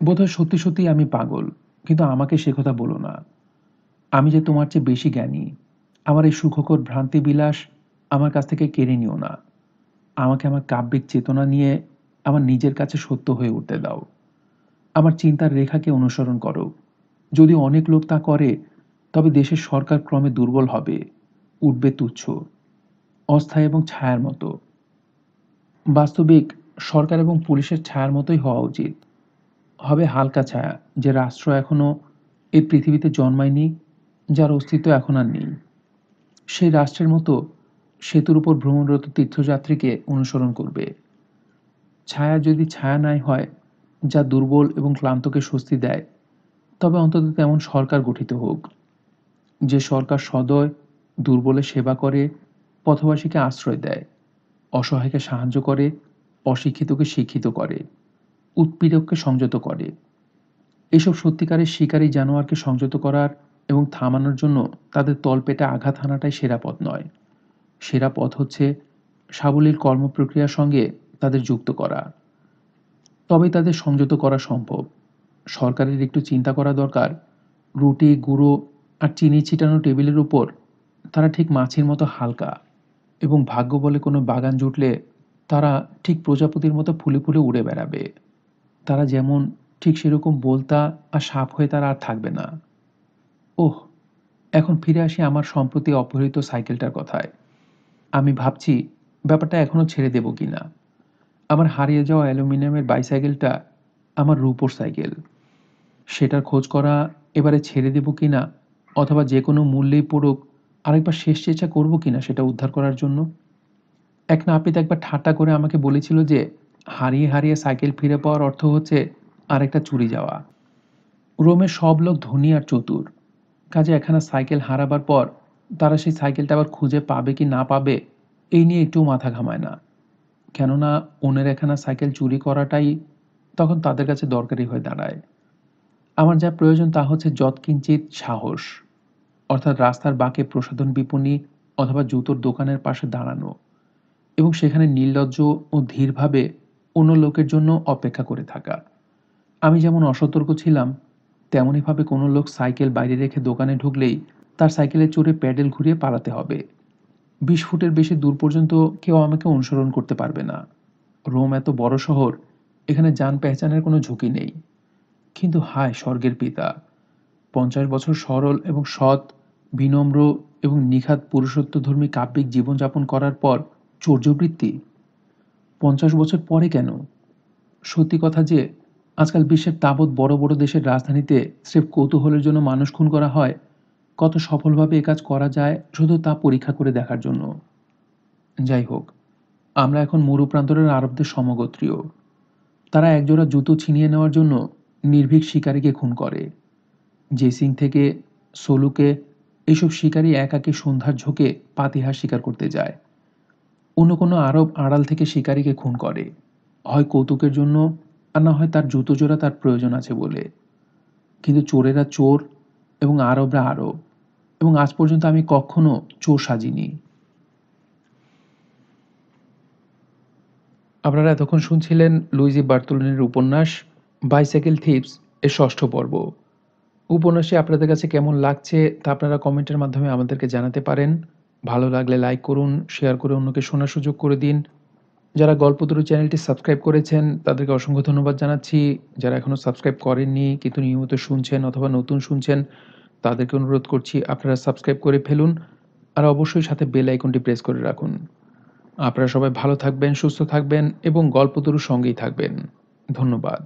বোধহয় সত্যি সত্যি আমি পাগল কিন্তু আমাকে সে কথা বলো না আমি যে তোমার চেয়ে বেশি জ্ঞানী আমার এই সুখকর ভ্রান্তি বিলাস আমার কাছ থেকে কেড়ে নিও না আমাকে আমার কাব্যিক চেতনা নিয়ে আমার নিজের কাছে সত্য হয়ে উঠতে দাও আমার চিন্তার রেখাকে অনুসরণ করো যদি অনেক লোক তা করে তবে দেশের সরকার ক্রমে দুর্বল হবে উঠবে তুচ্ছ অস্থায়ী এবং ছায়ার মতো বাস্তবিক সরকার এবং পুলিশের ছায়ার মতোই হওয়া উচিত হবে হালকা ছায়া যে রাষ্ট্র এখনও এই পৃথিবীতে জন্মায়নি যার অস্তিত্ব এখন আর নেই সেই রাষ্ট্রের মতো সেতুর উপর ভ্রমণরত তীর্থযাত্রীকে অনুসরণ করবে ছায়া যদি ছায়া নাই হয় যা দুর্বল এবং ক্লান্তকে স্বস্তি দেয় তবে অন্তত তেমন সরকার গঠিত হোক যে সরকার সদয় দুর্বলে সেবা করে পথবাসীকে আশ্রয় দেয় অসহায়কে সাহায্য করে অশিক্ষিতকে শিক্ষিত করে উৎপীড়ককে সংযত করে এসব সত্যিকারের শিকারী জানোয়ারকে সংযত করার এবং থামানোর জন্য তাদের তলপেটে আঘাত হানাটাই সেরা পথ নয় সেরা পথ হচ্ছে কর্ম কর্মপ্রক্রিয়ার সঙ্গে তাদের যুক্ত করা তবে তাদের সংযত করা সম্ভব সরকারের একটু চিন্তা করা দরকার রুটি গুঁড়ো আর চিনি ছিটানো টেবিলের উপর তারা ঠিক মাছের মতো হালকা এবং ভাগ্য বলে কোনো বাগান জুটলে তারা ঠিক প্রজাপতির মতো ফুলে ফুলে উড়ে বেড়াবে তারা যেমন ঠিক সেরকম বলতা আর সাপ হয়ে তারা আর থাকবে না ওহ এখন ফিরে আসি আমার সম্প্রতি অপহৃত সাইকেলটার কথায় আমি ভাবছি ব্যাপারটা এখনও ছেড়ে দেব কি না আমার হারিয়ে যাওয়া অ্যালুমিনিয়ামের বাইসাইকেলটা আমার রূপোর সাইকেল সেটার খোঁজ করা এবারে ছেড়ে দেব কি না অথবা যে কোনো মূল্যেই পড়ুক আরেকবার শেষ চেষ্টা করব কি না সেটা উদ্ধার করার জন্য এক না আপিত একবার ঠাট্টা করে আমাকে বলেছিল যে হারিয়ে হারিয়ে সাইকেল ফিরে পাওয়ার অর্থ হচ্ছে আরেকটা চুরি যাওয়া রোমে সব লোক ধনী আর চতুর কাজে একখানা সাইকেল হারাবার পর তারা সেই সাইকেলটা আবার খুঁজে পাবে কি না পাবে এই নিয়ে একটু মাথা ঘামায় না কেননা অন্যের একখানা সাইকেল চুরি করাটাই তখন তাদের কাছে দরকারি হয়ে দাঁড়ায় আমার যা প্রয়োজন তা হচ্ছে যৎকিঞ্চিত সাহস অর্থাৎ রাস্তার বাঁকে প্রসাধন বিপণী অথবা জুতোর দোকানের পাশে দাঁড়ানো এবং সেখানে নির্লজ্জ ও ধীরভাবে অন্য লোকের জন্য অপেক্ষা করে থাকা আমি যেমন অসতর্ক ছিলাম তেমনইভাবে কোনো লোক সাইকেল বাইরে রেখে দোকানে ঢুকলেই তার সাইকেলে চড়ে প্যাডেল ঘুরিয়ে পালাতে হবে বিশ ফুটের বেশি দূর পর্যন্ত কেউ আমাকে অনুসরণ করতে পারবে না রোম এত বড় শহর এখানে যান পেহচানের কোনো ঝুঁকি নেই কিন্তু হায় স্বর্গের পিতা পঞ্চাশ বছর সরল এবং সৎ বিনম্র এবং নিখাত পুরুষত্বধর্মী কাব্যিক জীবনযাপন করার পর চর্যবৃত্তি পঞ্চাশ বছর পরে কেন সত্যি কথা যে আজকাল বিশ্বের তাবৎ বড় বড় দেশের রাজধানীতে স্রেফ কৌতূহলের জন্য মানুষ খুন করা হয় কত সফলভাবে এ কাজ করা যায় শুধু তা পরীক্ষা করে দেখার জন্য যাই হোক আমরা এখন মরু প্রান্তরের আরবদের সমগোত্রীয় তারা একজোড়া জুতো ছিনিয়ে নেওয়ার জন্য নির্ভীক শিকারীকে খুন করে জেসিং থেকে সোলুকে এসব শিকারী একাকে সন্ধ্যার ঝোঁকে পাতিহার শিকার করতে যায় অন্য কোনো আরব আড়াল থেকে শিকারীকে খুন করে হয় কৌতুকের জন্য আর না হয় তার জুতো জোড়া তার প্রয়োজন আছে বলে কিন্তু চোরেরা চোর এবং আরবরা আরব এবং আজ পর্যন্ত আমি কখনো চোর সাজিনি আপনারা এতক্ষণ শুনছিলেন লুইজি বার্তুলিনের উপন্যাস বাইসাইকেল থিপস এর ষষ্ঠ পর্ব উপন্যাসে আপনাদের কাছে কেমন লাগছে তা আপনারা কমেন্টের মাধ্যমে আমাদেরকে জানাতে পারেন ভালো লাগলে লাইক করুন শেয়ার করে অন্যকে শোনার সুযোগ করে দিন যারা গল্পতরু চ্যানেলটি সাবস্ক্রাইব করেছেন তাদেরকে অসংখ্য ধন্যবাদ জানাচ্ছি যারা এখনও সাবস্ক্রাইব করেননি কিন্তু নিয়মিত শুনছেন অথবা নতুন শুনছেন তাদেরকে অনুরোধ করছি আপনারা সাবস্ক্রাইব করে ফেলুন আর অবশ্যই সাথে বেল আইকনটি প্রেস করে রাখুন আপনারা সবাই ভালো থাকবেন সুস্থ থাকবেন এবং গল্পতরুর সঙ্গেই থাকবেন ধন্যবাদ